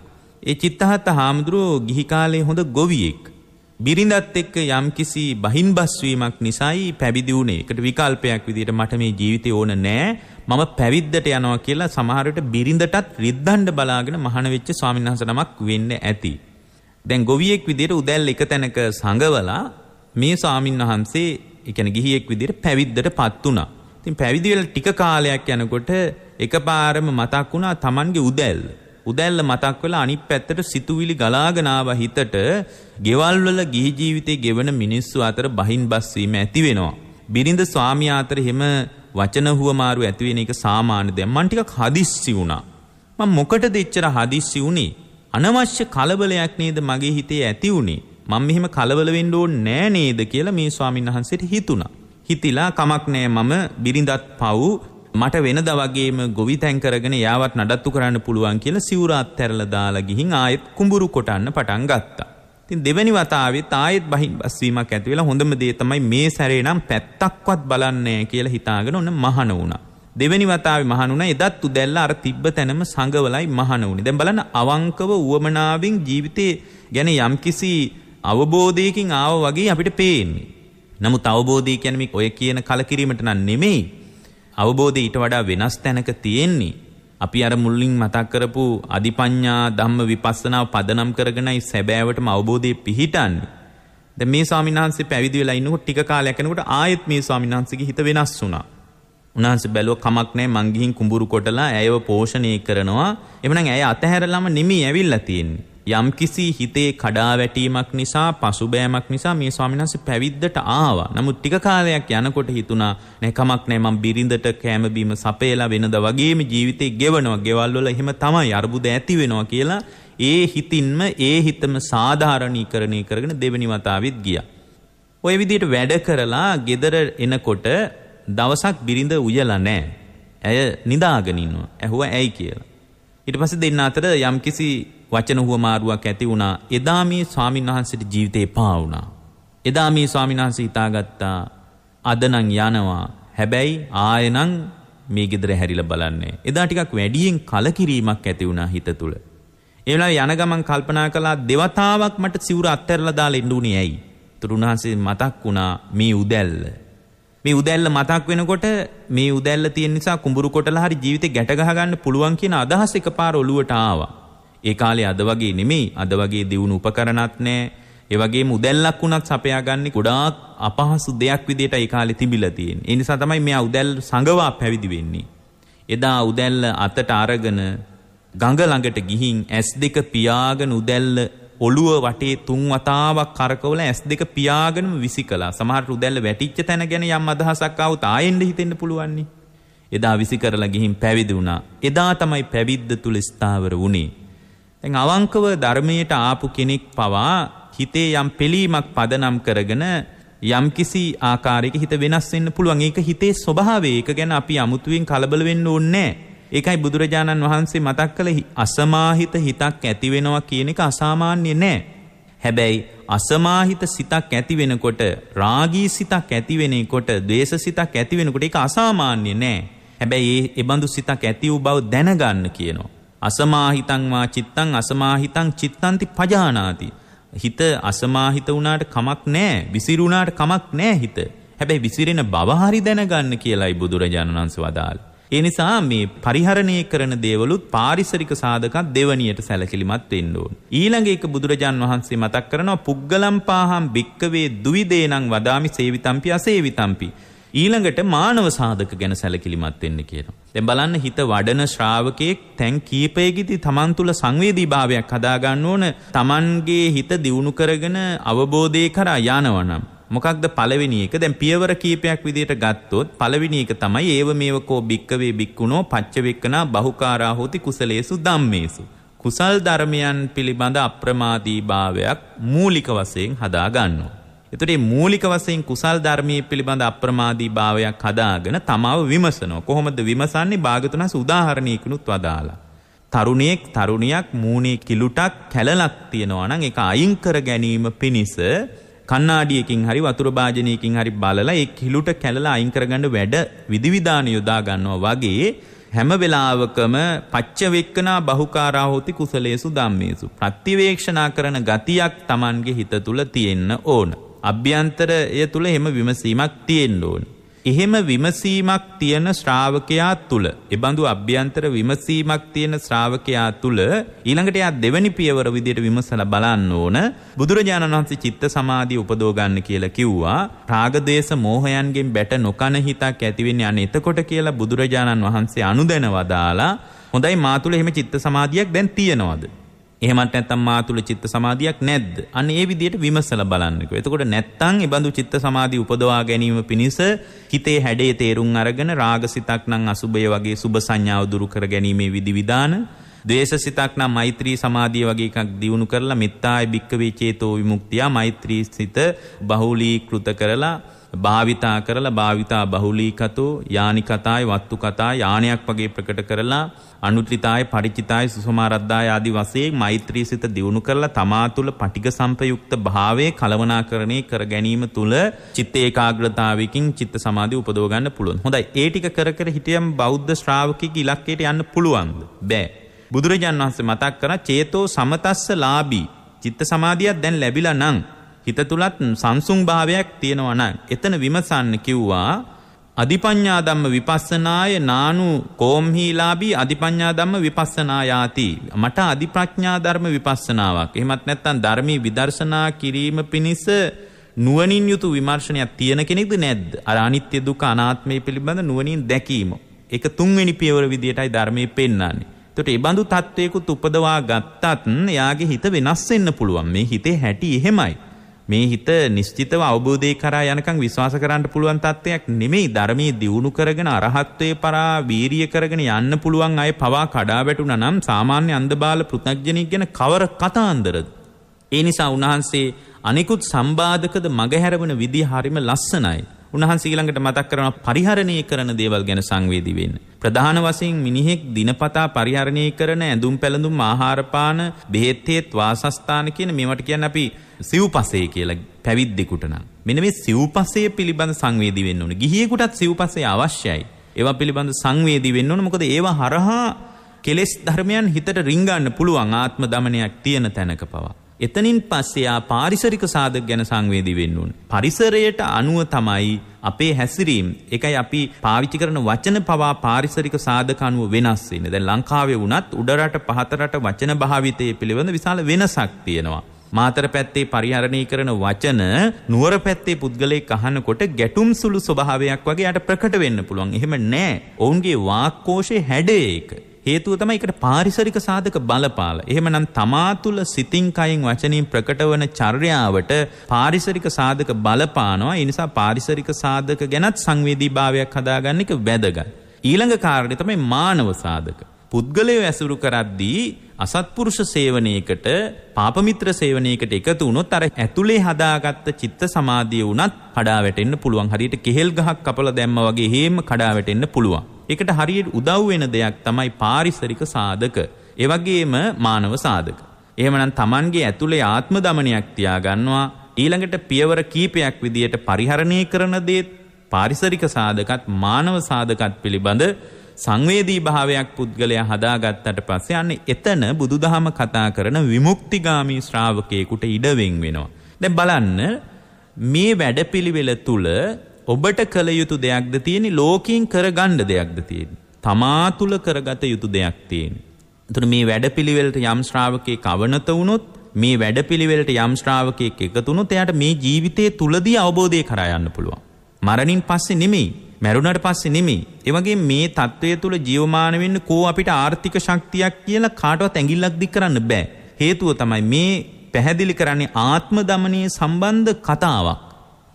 ඒ චිත්තහත්ත හාමුදුරුව ගිහි කාලේ හොඳ ගොවියෙක්. බිරිඳත් එක්ක යම්කිසි බහින්බස් වීමක් නිසායි පැවිදි වුණේ. ඒකට විකල්පයක් විදිහට මට මේ ජීවිතේ ඕන නෑ. මම පැවිද්දට යනවා කියලා සමහර විට බිරිඳටත් රිද්දන්න බලාගෙන මහාන වෙච්ච ස්වාමීන් වහන්සේ නමක් වෙන්න ඇති. දැන් ගොවියෙක් විදියට උදැල්ල එක තැනක සංගවලා මේ ස්වාමීන් වහන්සේ ඒ කියන්නේ ගිහියෙක් විදියට පැවිද්දටපත් වුණා. ඉතින් පැවිදි වෙලා ටික කාලයක් යනකොට එකපාරම මතක් වුණා Tamanගේ උදැල්ල. උදැල්ල මතක් වෙලා අනිත් පැත්තට සිතුවිලි ගලාගෙන ආව හිතට ගෙවල් වල ගිහි ජීවිතේ ගෙවන මිනිස්සු අතර බහින් බස් වීම ඇති වෙනවා. බිරිඳ ස්වාමියා අතර හිම වචන හුවමාරු ඇති වෙන එක සාමාන්‍ය දෙයක්. මං ටිකක් හදිස්සි වුණා. මම මොකටද එච්චර හදිස්සි වුණේ? අනවශ්‍ය කලබලයක් නේද මගේ හිතේ ඇති වුණේ? මම මෙහෙම කලබල වෙන්න ඕනේ නෑ නේද කියලා මේ ස්වාමීන් වහන්සේට හිතුණා. හිතිලා කමක් නෑ මම බිරිඳත් පව් මට වෙනද වගේම ගොවිතැන් කරගෙන යාවත් නඩත්තු කරන්න පුළුවන් කියලා සිවුර අත්හැරලා දාලා ගිහින් ආයෙත් කුඹුරු කොටන්න පටන් ගත්තා. තින් දෙවැනි වතාවේ තායෙත් බහින් බස්වීමක් ඇති වෙලා හොඳම දේ තමයි මේ සැරේ නම් පැත්තක්වත් බලන්නේ කියලා හිතාගෙන ඔන්න මහන වුණා. දෙවැනි වතාවේ මහන වුණා එදත් උදැල්ලා අර තිබ්බ තැනම සංගවලයි මහන වුණේ. දැන් බලන්න අවංකව උවමනාවෙන් ජීවිතේ ගැන යම්කිසි අවබෝධයකින් ආව වගේ අපිට පේන්නේ. නමුත් අවබෝධය කියන්නේ ඔය කියන කලකිරීමට නම් නෙමෙයි. අවබෝධය ඊට වඩා වෙනස් තැනක තියෙන්නේ. අපි අර මුල්ලින් මතක් කරපු අධිපඤ්ඤා ධම්ම විපස්සනාව පදනම් කරගෙනයි සැබෑවටම අවබෝධය පිහිටන්නේ. දැන් මේ ස්වාමීන් වහන්සේ පැවිදි වෙලා ඉන්නකොට ටික කාලයක් යනකොට ආයෙත් මේ ස්වාමීන් වහන්සේගේ හිත වෙනස් වුණා. උන්වහන්සේ බැලුවා කමක් නැහැ මං ගිහින් කුඹුරු කොටලා ඇයව පෝෂණය කරනවා. එමනම් ඇය අතහැරලාම නිමි ඇවිල්ලා තියෙන්නේ. යම්කිසි හිතේ කඩා වැටීමක් නිසා පසුබෑමක් නිසා මේ ස්වාමීන් වහන්සේ පැවිද්දට ආවා. නමුත් ටික කාලයක් යනකොට හිතුණා නෑ කමක් නෑ මම බිරිඳට කෑම බීම සපයලා වෙනද වගේම ජීවිතේ ගෙවනවා. ගෙවල් වල එහෙම තමයි අර්බුද ඇති වෙනවා කියලා ඒ හිතින්ම ඒ හිතම සාධාරණීකරණය කරගෙන දෙවෙනි වතාවෙත් ගියා. ඔය විදිහට වැඩ කරලා ගෙදර එනකොට දවසක් බිරිඳ උයලා නෑ. ඇය නිදාගෙන ඉන්නවා. ඇහුවා ඇයි කියලා. ඊට පස්සේ දෙන්න අතර යම්කිසි වචන හුවමාරුවක් ඇති වුණා. එදා මේ ස්වාමීන් වහන්සේට ජීවිතේ පා වුණා. එදා මේ ස්වාමීන් වහන්සේ හිතාගත්තා අද නම් යනවා. හැබැයි ආයෙනම් මේ ගෙදර හැරිලා බලන්නේ. එදා ටිකක් වැඩියෙන් කලකිරීමක් ඇති වුණා හිත තුල. ඒ වෙලාවේ යන ගමන් කල්පනා කළා දෙවතාවක් මට සිවුර අත්හැරලා දාලා ඉන්න උනේ ඇයි? තුරුණහන්සේ මතක් වුණා මේ උදැල්ල. මේ උදැල්ල මතක් වෙනකොට මේ උදැල්ල තියෙන නිසා කුඹුරු කොටලා හරි ජීවිතේ ගැට ගහ ගන්න පුළුවන් කියන අදහස එකපාර ඔලුවට ආවා. ඒ කාලේ අද වගේ නෙමෙයි අද වගේ දියුණු උපකරණත් නැහැ. ඒ වගේම උදැල්ලක් වුණත් සපයා ගන්න ගොඩාක් අපහසු දෙයක් විදියට ඒ කාලේ තිබිලා තියෙන්නේ. ඒ නිසා තමයි මෙයා උදැල් සංගවා පැවිදි වෙන්නේ. එදා උදැල්ල අතට අරගෙන ගඟ ළඟට ගිහින් ඇස් දෙක පියාගෙන උදැල්ල ඔළුව වටේ තුන් වතාවක් කරකවල ඇස් දෙක පියාගෙනම විසි කළා. සමහර උදැල්ල වැටිච්ච තැන ගැන යම් අදහසක් ආවොත් ආයෙන්න හිතෙන්න පුළුවන් එදා විසි කරලා ගිහින් පැවිදි වුණා. එදා තමයි පැවිද්ද තුල ස්ථාවර වුණේ. දැන් අවංකව ධර්මයට ආපු කෙනෙක් පවා හිතේ යම් පෙලීමක් පදනම් කරගෙන යම්කිසි ආකාරයක හිත වෙනස් වෙන්න පුළුවන්. ඒක හිතේ ස්වභාවය. ඒක ගැන අපි අමුතුවෙන් කලබල වෙන්න ඕනේ ඒකයි බුදුරජාණන් වහන්සේ මතක් කළ අසමාහිත හිතක් ඇති වෙනවා කියන එක අසාමාන්‍ය නෑ. හැබැයි අසමාහිත සිතක් ඇති වෙනකොට රාගී සිතක් ඇති වෙනකොට ද්වේෂ සිතක් ඇති වෙනකොට ඒක අසාමාන්‍ය නෑ. හැබැයි ඒ බඳු සිතක් ඇති වූ බව දැනගන්න කියනවා. අසමාහිතං වා චිත්තං අසමාහිතං චිත්තන්ති පජානාති. හිත අසමාහිත වුණාට කමක් නැහැ. විසිරුණාට කමක් නැහැ හිත. හැබැයි විසිරෙන බව හරි දැනගන්න කියලායි බුදුරජාණන් වහන්සේ වදාළේ. ඒ නිසා මේ පරිහරණය කරන දේවලුත් පාරිසරික සාධකත් දෙවනියට සැලකිලිමත් වෙන්න ඕන. ඊළඟ එක බුදුරජාන් වහන්සේ මතක් කරනවා පුග්ගලම්පාහම් භික්කවේ දුවිදේනං වදාමි සේවිතම්පි අසේවිතම්පි. ඊළඟට මානව සාධක ගැන සැලකිලිමත් වෙන්න කියනවා. දැන් බලන්න හිත වඩන ශ්‍රාවකයෙක් තැන් කීපයකදී තමන් තුළ සංවේදීභාවයක් හදා ගන්න ඕන. තමන්ගේ හිත දියුණු කරගෙන අවබෝධය කරා යනවනම් මොකක්ද පළවෙනි එක? දැන් පියවර කීපයක් විදිහට ගත්තොත් පළවෙනි එක තමයි ඒව මේව කෝ බික්කවේ බික්කුණෝ පච්චවෙක්කනා බහුකාරා හෝති කුසලේසු ධම්මේසු. කුසල් ධර්මයන් පිළිබඳ අප්‍රමාදීභාවයක් මූලික වශයෙන් හදා ගන්නවා. එතුට මූලික වසයෙන් කුසල් ධර්මය පිළිබඳ අප්‍රමාදී භාවයක් හදාගෙන තමාව විමසනෝ කොහොමද විමසන්නේ භාගතුන සුදාහරණයකනුත් වදාලා. තරුණයෙක් තරුණයක් මූුණේ කිලුටක් කැලලක් තියෙනවා නම් එක අයිංකර ගැනීම පිණිස කන්නාඩියකින් හරි වතුර භාජනයකින් හරි බලලා ඒ කිලුට කැලලා අයින් කරගන්න වැඩ විධිවිධාන යොදා ගන්නවා වගේ හැම වෙලාවකම පච්චවෙක්කනා බහුකාරා හෝති කුසලේසු ධම්මේසු ප්‍රතිවේක්ෂණා කරන ගතියක් Tamange හිත තුල තියෙන්න ඕන. අභ්‍යන්තරය තුළ හෙම විමසීමක් තියෙන්න ඕන. එහෙම විමසීමක් තියෙන ශ්‍රාවකයා තුළ එබඳු අභ්‍යන්තර විමසීමක් තියෙන ශ්‍රාවකයා තුළ ඊළඟට යා දෙවැනි පියවර විදියට විමසලා බලන්න ඕන බුදුරජාණන් වහන්සේ චිත්ත සමාධිය උපදව ගන්න කියලා කිව්වා රාග දේශ මෝහයන්ගෙන් බැට නොකන හිතක් ඇති වෙන්නේ අනේ එතකොට කියලා බුදුරජාණන් වහන්සේ අනුදැන වදාලා හොඳයි මා තුළ එහෙම චිත්ත සමාධියක් දැන් තියනවාද එහෙමත් නැත්නම් මා තුල චිත්ත සමාධියක් නැද්ද? අන්න ඒ විදිහට විමසලා බලන්නකෝ. එතකොට නැත්නම් ඒබඳු චිත්ත සමාධි උපදවා ගැනීම පිණිස හිතේ හැඩයේ තේරුම් අරගෙන රාගසිතක් නම් අසුබය වගේ සුබ සංඥාව දුරු කර ගැනීමේ විධිවිධාන ද්වේෂසිතක් නම් මෛත්‍රී සමාධිය වගේ එකක් දියුණු කරලා මෙත්තායි භික්කවේ චේතෝ විමුක්තිය මෛත්‍රී සිත බහුලීකృత කරලා භාවිතා කරලා භාවිතා බහුලීකතෝ යානි කතායි වත්තු කතා යානයක් වගේ ප්‍රකට කරලා අනුත්‍රිතාය පරිචිතාය සුසමාරද්දාය ආදී වශයෙන් මෛත්‍රී සිත දියුණු කරලා තමා තුළ පටිග සම්පයුක්ත භාවයේ කලවනාකරණේ කර ගැනීම තුළ චිත්ත ඒකාග්‍රතාවයකින් චිත්ත සමාධිය උපදව ගන්න පුළුවන්. හොඳයි. ඒ ටික කර කර හිටියම් බෞද්ධ ශ්‍රාවකෙක් ඉලක්කයට යන්න පුළුවන්ද? බෑ. බුදුරජාන් වහන්සේ මතක් කරා චේතෝ සමතස්ස ලාභී චිත්ත සමාධියක් දැන් ලැබිලා නම් හිත තුලත් සංසුන් භාවයක් තියෙනවා නම් එතන විමසන්න කිව්වා අධිපඤ්ඤා ධම්ම විපස්සනාය නානු කෝම්හීලාභී අධිපඤ්ඤා ධම්ම විපස්සනායාති මට අධිප්‍රඥා ධර්ම විපස්සනාවක් එහෙමත් නැත්නම් ධර්මී විදර්ශනා කිරීම පිණිස නුවණින් යුතු විමර්ශනයක් තියෙන කෙනෙක්ද නැද්ද? අර අනිත්‍ය දුක අනාත්මය පිළිබඳ නුවණින් දැකීම. ඒක තුන්වෙනි පියවර විදියටයි ධර්මයේ පෙන්වන්නේ. එතකොට ඒ බඳු தത്വයකට උපදවා ගත්තත් එයාගේ හිත වෙනස් වෙන්න පුළුවන්. මේ හිතේ හැටි එහෙමයි. මේ හිත නිශ්චිතව අවබෝධය කරා යනකම් විශ්වාස කරන්න පුළුවන් තත්ත්වයක් නෙමෙයි ධර්මයේ දියුණු කරගෙන අරහත්ත්වයේ පරා වීරිය කරගෙන යන්න පුළුවන් අය පවා කඩා වැටුණා නම් සාමාන්‍ය අන්ධබාල පෘථග්ජනෙක් ගැන කවර කතාන්දරද ඒ නිසා උන්වහන්සේ අනිකුත් සම්බාධකද මගහැරවන විදිහ හරිම ලස්සනයි උන්හන්සේ ඊළඟට මතක් කරනවා පරිහරණය කරන දේවල් ගැන සංවේදී වෙන්න. ප්‍රධාන වශයෙන් මිනිහෙක් දිනපතා පරිහරණය කරන ඇඳුම් පැළඳුම් ආහාර පාන බෙහෙත් හේත් වාසස්ථාන කියන මේවට කියන්නේ අපි සිව්පසය කියලා පැවිද්දෙකුට නම්. මෙන්න මේ සිව්පසය පිළිබඳ සංවේදී වෙන්න ඕනේ. ගිහියෙකුටත් සිව්පසය අවශ්‍යයි. ඒවා පිළිබඳ සංවේදී වෙන්න ඕනේ. මොකද ඒවා හරහා කෙලෙස් ධර්මයන් හිතට රිංගන්න පුළුවන් ආත්ම දමනයක් තියෙන තැනක පවා. එතනින් පස්සේ ආ පාරිසරික සාධක ගැන සංවේදී වෙන්න ඕනේ. පරිසරයට අනුව තමයි අපේ හැසිරීම් එකයි අපි පාවිච්චි කරන වචන පවා පාරිසරික සාධක අනුව වෙනස් වෙන්නේ. දැන් ලංකාවේ වුණත් උඩරට පහතරට වචන භාවිතයේ පිළිබඳ විශාල වෙනසක් තියෙනවා. මාතර පැත්තේ පරිහරණය කරන වචන නුවර පැත්තේ පුද්ගලයෙක් අහනකොට ගැටුම් සුළු ස්වභාවයක් වගේ යට ප්‍රකට වෙන්න පුළුවන්. එහෙම නැහැ. ඔවුන්ගේ වාක්කෝෂේ හැඩය ඒක. හේතුව තමයි එකට පාරිසරික සාධක බලපාලා. එහෙමනම් තමා තුළ සිතින් කයින් වචනින් ප්‍රකට වන චර්යාවට පාරිසරික සාධක බලපානවා. ඒ නිසා පාරිසරික සාධක ගැනත් සංවේදීභාවයක් හදාගන්න එක වැදගත්. ඊළඟ කාරණේ තමයි මානව සාධක. පුද්ගලයෝ ඇසුරු කරද්දී අසත්පුරුෂ සේවනයකට පාපමිත්‍ර සේවනයකට එකතු වුණොත් අර ඇතුලේ හදාගත්ත චිත්ත සමාධිය වුණත් කඩා වැටෙන්න පුළුවන්. හරියට කෙහෙල් ගහක් කපලා දැම්ම වගේ හේම කඩා වැටෙන්න පුළුවන්. ඒකට හරියට උදව් වෙන දෙයක් තමයි පාරිසරික සාධක. ඒ වගේම මානව සාධක. එහෙමනම් Tamanගේ ඇතුලේ ආත්ම දමනයක් තියාගන්නවා ඊළඟට පියවර කීපයක් විදියට පරිහරණය කරන දේ පාරිසරික සාධකත් මානව සාධකත් පිළිබඳ සංවේදී භාවයක් පුද්ගලයා හදාගත්තට පස්සේ අන්න එතන බුදුදහම කතා කරන විමුක්තිගාමී ශ්‍රාවකයෙකුට ඉඩවෙන් වෙනවා. දැන් බලන්න මේ වැඩපිළිවෙල තුල ඔබට කළ යුතු දෙයක්ද තියෙන ලෝකින් කරගණ්ඩ දෙයක්ද තියෙන. තමා තුළ කරගත යුතු දෙයක් තියෙන. තුන මේ වැඩපිළිවෙලට යම් ශ්‍රාවකයේ කවනත වුණොත් මේ වැඩපිළිවෙලට යම් ශ්‍රාවකයෙක් එකතුනොත් එයාට මේ ජීවිතයේ තුලදී අවබෝධය කරා යන්න පුළුවන්. මරණින් පස්සේ නෙමෙයි, මැරුණට පස්සේ නෙමෙයි. ඒ වගේ මේ தත්වය තුල ජීවමාන වෙන්න කෝ අපිට ආර්ථික ශක්තියක් කියලා කාටවත් ඇඟිල්ලක් දික් කරන්න බෑ. හේතුව තමයි මේ පැහැදිලි කරන්නේ ආත්ම දමනයේ සම්බන්ධ කතාවක්.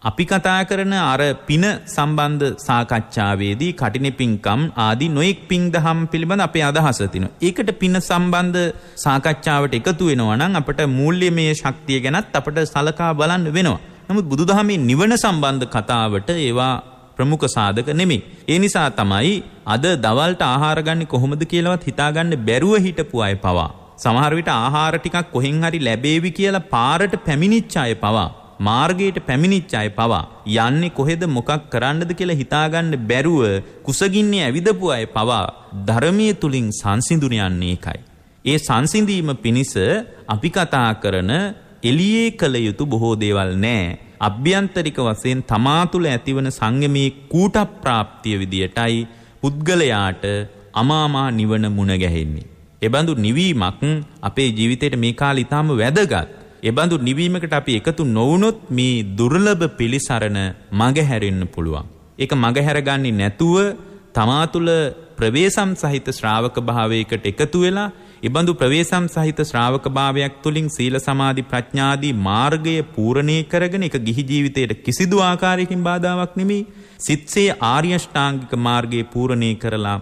අපි කතා කරන අර පින සම්බන්ධ සාකච්ඡාවේදී කටින පින්කම් ආදී නොයෙක් පින් දහම් පිළිබඳ අපේ අදහස තිනවා. ඒකට පින සම්බන්ධ සාකච්ඡාවට එකතු වෙනවා නම් අපට මූල්‍යමය ශක්තිය ගැනත් අපට සලකා බලන්න වෙනවා. නමුත් බුදුදහමේ නිවන සම්බන්ධ කතාවට ඒවා ප්‍රමුඛ සාධක නෙමෙයි. ඒ නිසා තමයි අද දවල්ට ආහාර ගන්න කොහොමද කියලාවත් හිතාගන්න බැරුව හිටපු අය පවා සමහර විට ආහාර ටිකක් කොහෙන් හරි ලැබේවි කියලා පාරට පැමිණිච්ච අය පවා මාර්ගයට පැමිණිච්ච අය පවා යන්නේ කොහෙද මොකක් කරන්නද කියලා හිතාගන්න බැරුව කුසගින්නේ ඇවිදපු අය පවා ධර්මයේ තුලින් සංසිඳුණ යන්නේ ඒකයි. ඒ සංසිඳීම පිණිස අපි කතා කරන එළියේ කළ යුතු බොහෝ දේවල් නැහැ. අභ්‍යන්තරික වශයෙන් තමා තුළ ඇතිවන සංයමයේ කූටප්‍රාප්තිය විදියටයි පුද්ගලයාට අමාමා නිවන මුණ ගැහෙන්නේ. එබඳු නිවීමක් අපේ ජීවිතයට මේ කාලේ ඊටම වැදගත්. එබඳු නිවීමකට අපි එකතු නොවුනොත් මේ දුර්ලභ පිළිසරණ මඟහැරෙන්න පුළුවන්. ඒක මඟහැරගන්නේ නැතුව තමා තුළ ප්‍රවේසම් සහිත ශ්‍රාවක භාවයකට එකතු වෙලා ඉබඳු ප්‍රවේසම් සහිත ශ්‍රාවක භාවයක් තුළින් සීල සමාධි ප්‍රඥාදී මාර්ගය පූර්ණේ කරගෙන එක ගිහි ජීවිතයට කිසිදු ආකාරයකින් බාධාවක් නෙමෙයි සිත්සේ ආර්ය ෂ්ටාංගික මාර්ගයේ පූර්ණේ කරලා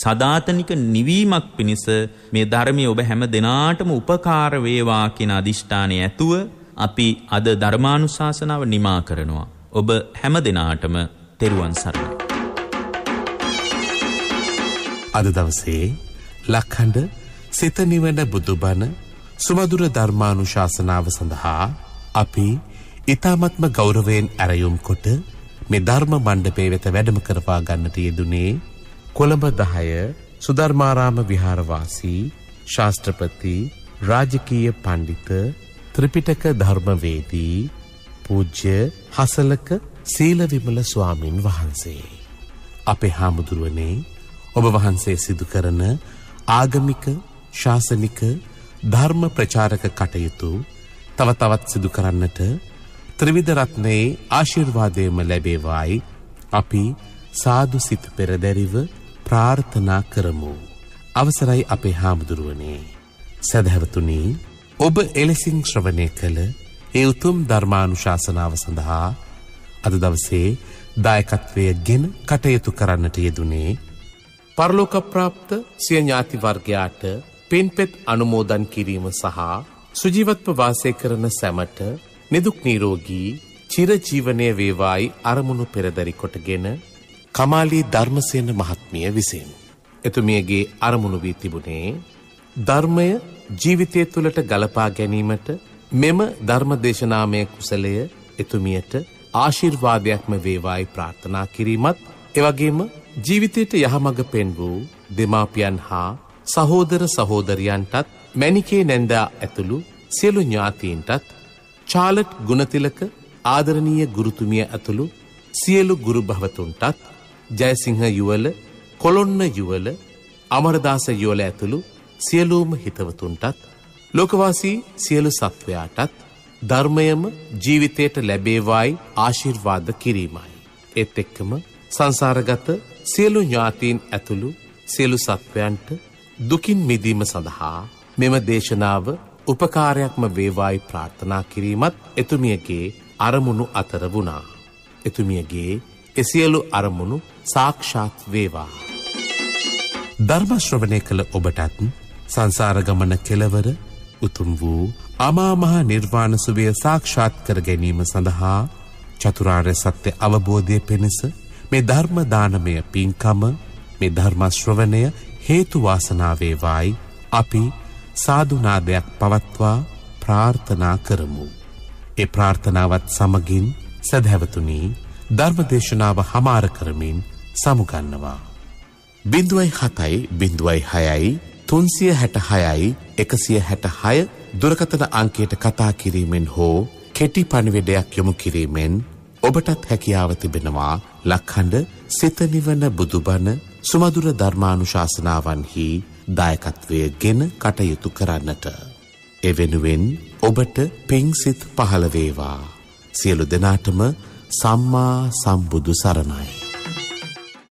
සදාතනික නිවීමක් පිණිස මේ ධර්මය ඔබ හැම දෙනාටම උපකාර වේවා කියන අදිෂ්ඨානය ඇතුව අපි අද ධර්මානුශාසනාව නිමා කරනවා. ඔබ හැම දෙනාටම තෙරුවන් සරණයි. අද දවසේ ලක්හඬ සිත නිවන බුදුබණ සුමధుර ධර්මානුශාසනාව සඳහා අපි ඊ타මත්ම ගෞරවයෙන් ඇරයුම් කොට මේ ධර්ම මණ්ඩපයේ වෙත වැඩම කරවා ගන්නට යෙදුනේ කොළඹ දහය සුධර්මාරාම විහාරවාසී ශාස්ත්‍රපති රාජකීය පණ්ඩිත ත්‍රිපිටක ධර්මවේදී පූජ්‍ය හසලක සීලවිමල ස්වාමින් වහන්සේ. අපේ හාමුදුරුවනේ ඔබ වහන්සේ සිදු කරන ආගමික ශාසනික ධර්ම ප්‍රචාරක කටයුතු තව තවත් සිදු කරන්නට ත්‍රිවිධ රත්නයේ ආශිර්වාදයම ලැබේවායි අපි සාදු සිත පෙරදැරිව ප්‍රාර්ථනා කරමු. අවසරයි අපේ හාමුදුරුවනේ. සැදැහැවතුනී ඔබ එලෙසිං ශ්‍රවණය කළ ඒ උතුම් ධර්මානුශාසනාව සඳහා අද දවසේ දායකත්වය ගෙන කටයුතු කරන්නට යෙදුනේ. පරලෝකප්‍රාප්ත සිය ඥාතිවර්ගයාට පෙන්පෙත් අනුමෝදන් කිරීම සහ සුජීවත්ව වාසය කරන සැමට නිදුක් නීරෝගී චිරජීවනය වේවායි අරමුණු පෙරදරි කොටගෙන කමාලී ධර්මසයන මහත්මිය විසින්. එතුමියගේ අරමුණු වී තිබුණේ ධර්මය ජීවිතය තුළට ගලපා ගැනීමට මෙම ධර්මදේශනාමය කුසලය එතුමියට ආශිර්වාදයක්ම වේවායි ප්‍රාර්ථනා කිරීමත් එවගේම ජීවිතයට යහමඟ පෙන් වූ දෙමාපියන් හා සහෝදර සහෝදරියන්ටත් මැනිකේ නැන්දා ඇතුළු සියලු ඥාතීන්ටත් චාලට් ගුණතිලක ආදරණීය ගුරුතුමිය ඇතුළු සියලු ගුරුභවතුන්ටත් ජයසිංහ යුවල කොළොන්න යුවල අමරදාස යෝල ඇතුළු සියලූම හිතවතුන්ටත් ලෝකවාසී සියලු සත්වයාටත් ධර්මයම ජීවිතයට ලැබේවායි ආශිර්වාද කිරීමයි. එත් එක්කම සංසාරගත සියලු ඥාතීන් ඇතුළු සියලු සත්වයන්ට දුකින් මිදීම සඳහා මෙම දේශනාව උපකාරයක්ම වේවායි ප්‍රාර්ථනා කිරීමත් එතුමියගේ අරමුණු අතර වුණා. එතුමියගේ එසියලු අරමුණු සාක්ෂාත් වේවා. ධර්මශ්‍රවනය කළ ඔබටත් සංසාරගමන කෙලවර උතුම් වූ අමාමහා නිර්වාණසුවය සාක්ෂාත් කර ගැනීම සඳහා චතුරාර්ය සත්‍ය අවබෝධය පිණිස මේ ධර්මදානමය පින්කම මේ ධර්මශ්‍රවණය හේතුවාසනාවේවායි අපි සාධනාදයක් පවත්වා ප්‍රාර්ථනා කරමු. ඒ ප්‍රාර්ථනාවත් සමගින් සැදැවතුනී ධර්මදේශනාව හමාර කරමින් සමුගන්නවා. බිඳුවයි හතයි බිඳුවයි හයයි තුන්සිය හැට හයයි එකසිය හැට හය දුරකතන අංකයට කතා කිරීමෙන් හෝ කෙටි පණිවෙඩයක් යොමු කිරීමෙන් ඔබටත් හැකියාව තිබෙනවා ලක්හඬ සිතනිවන බුදුබණ සුමදුර ධර්මානුශාසනාවන්හි දායකත්වය ගෙන කටයුතු කරන්නට. එවෙනුවෙන් ඔබට පිංසිත් පහළවේවා. සියලු දෙනාටම සම්මා සම්බුදු සරණයි.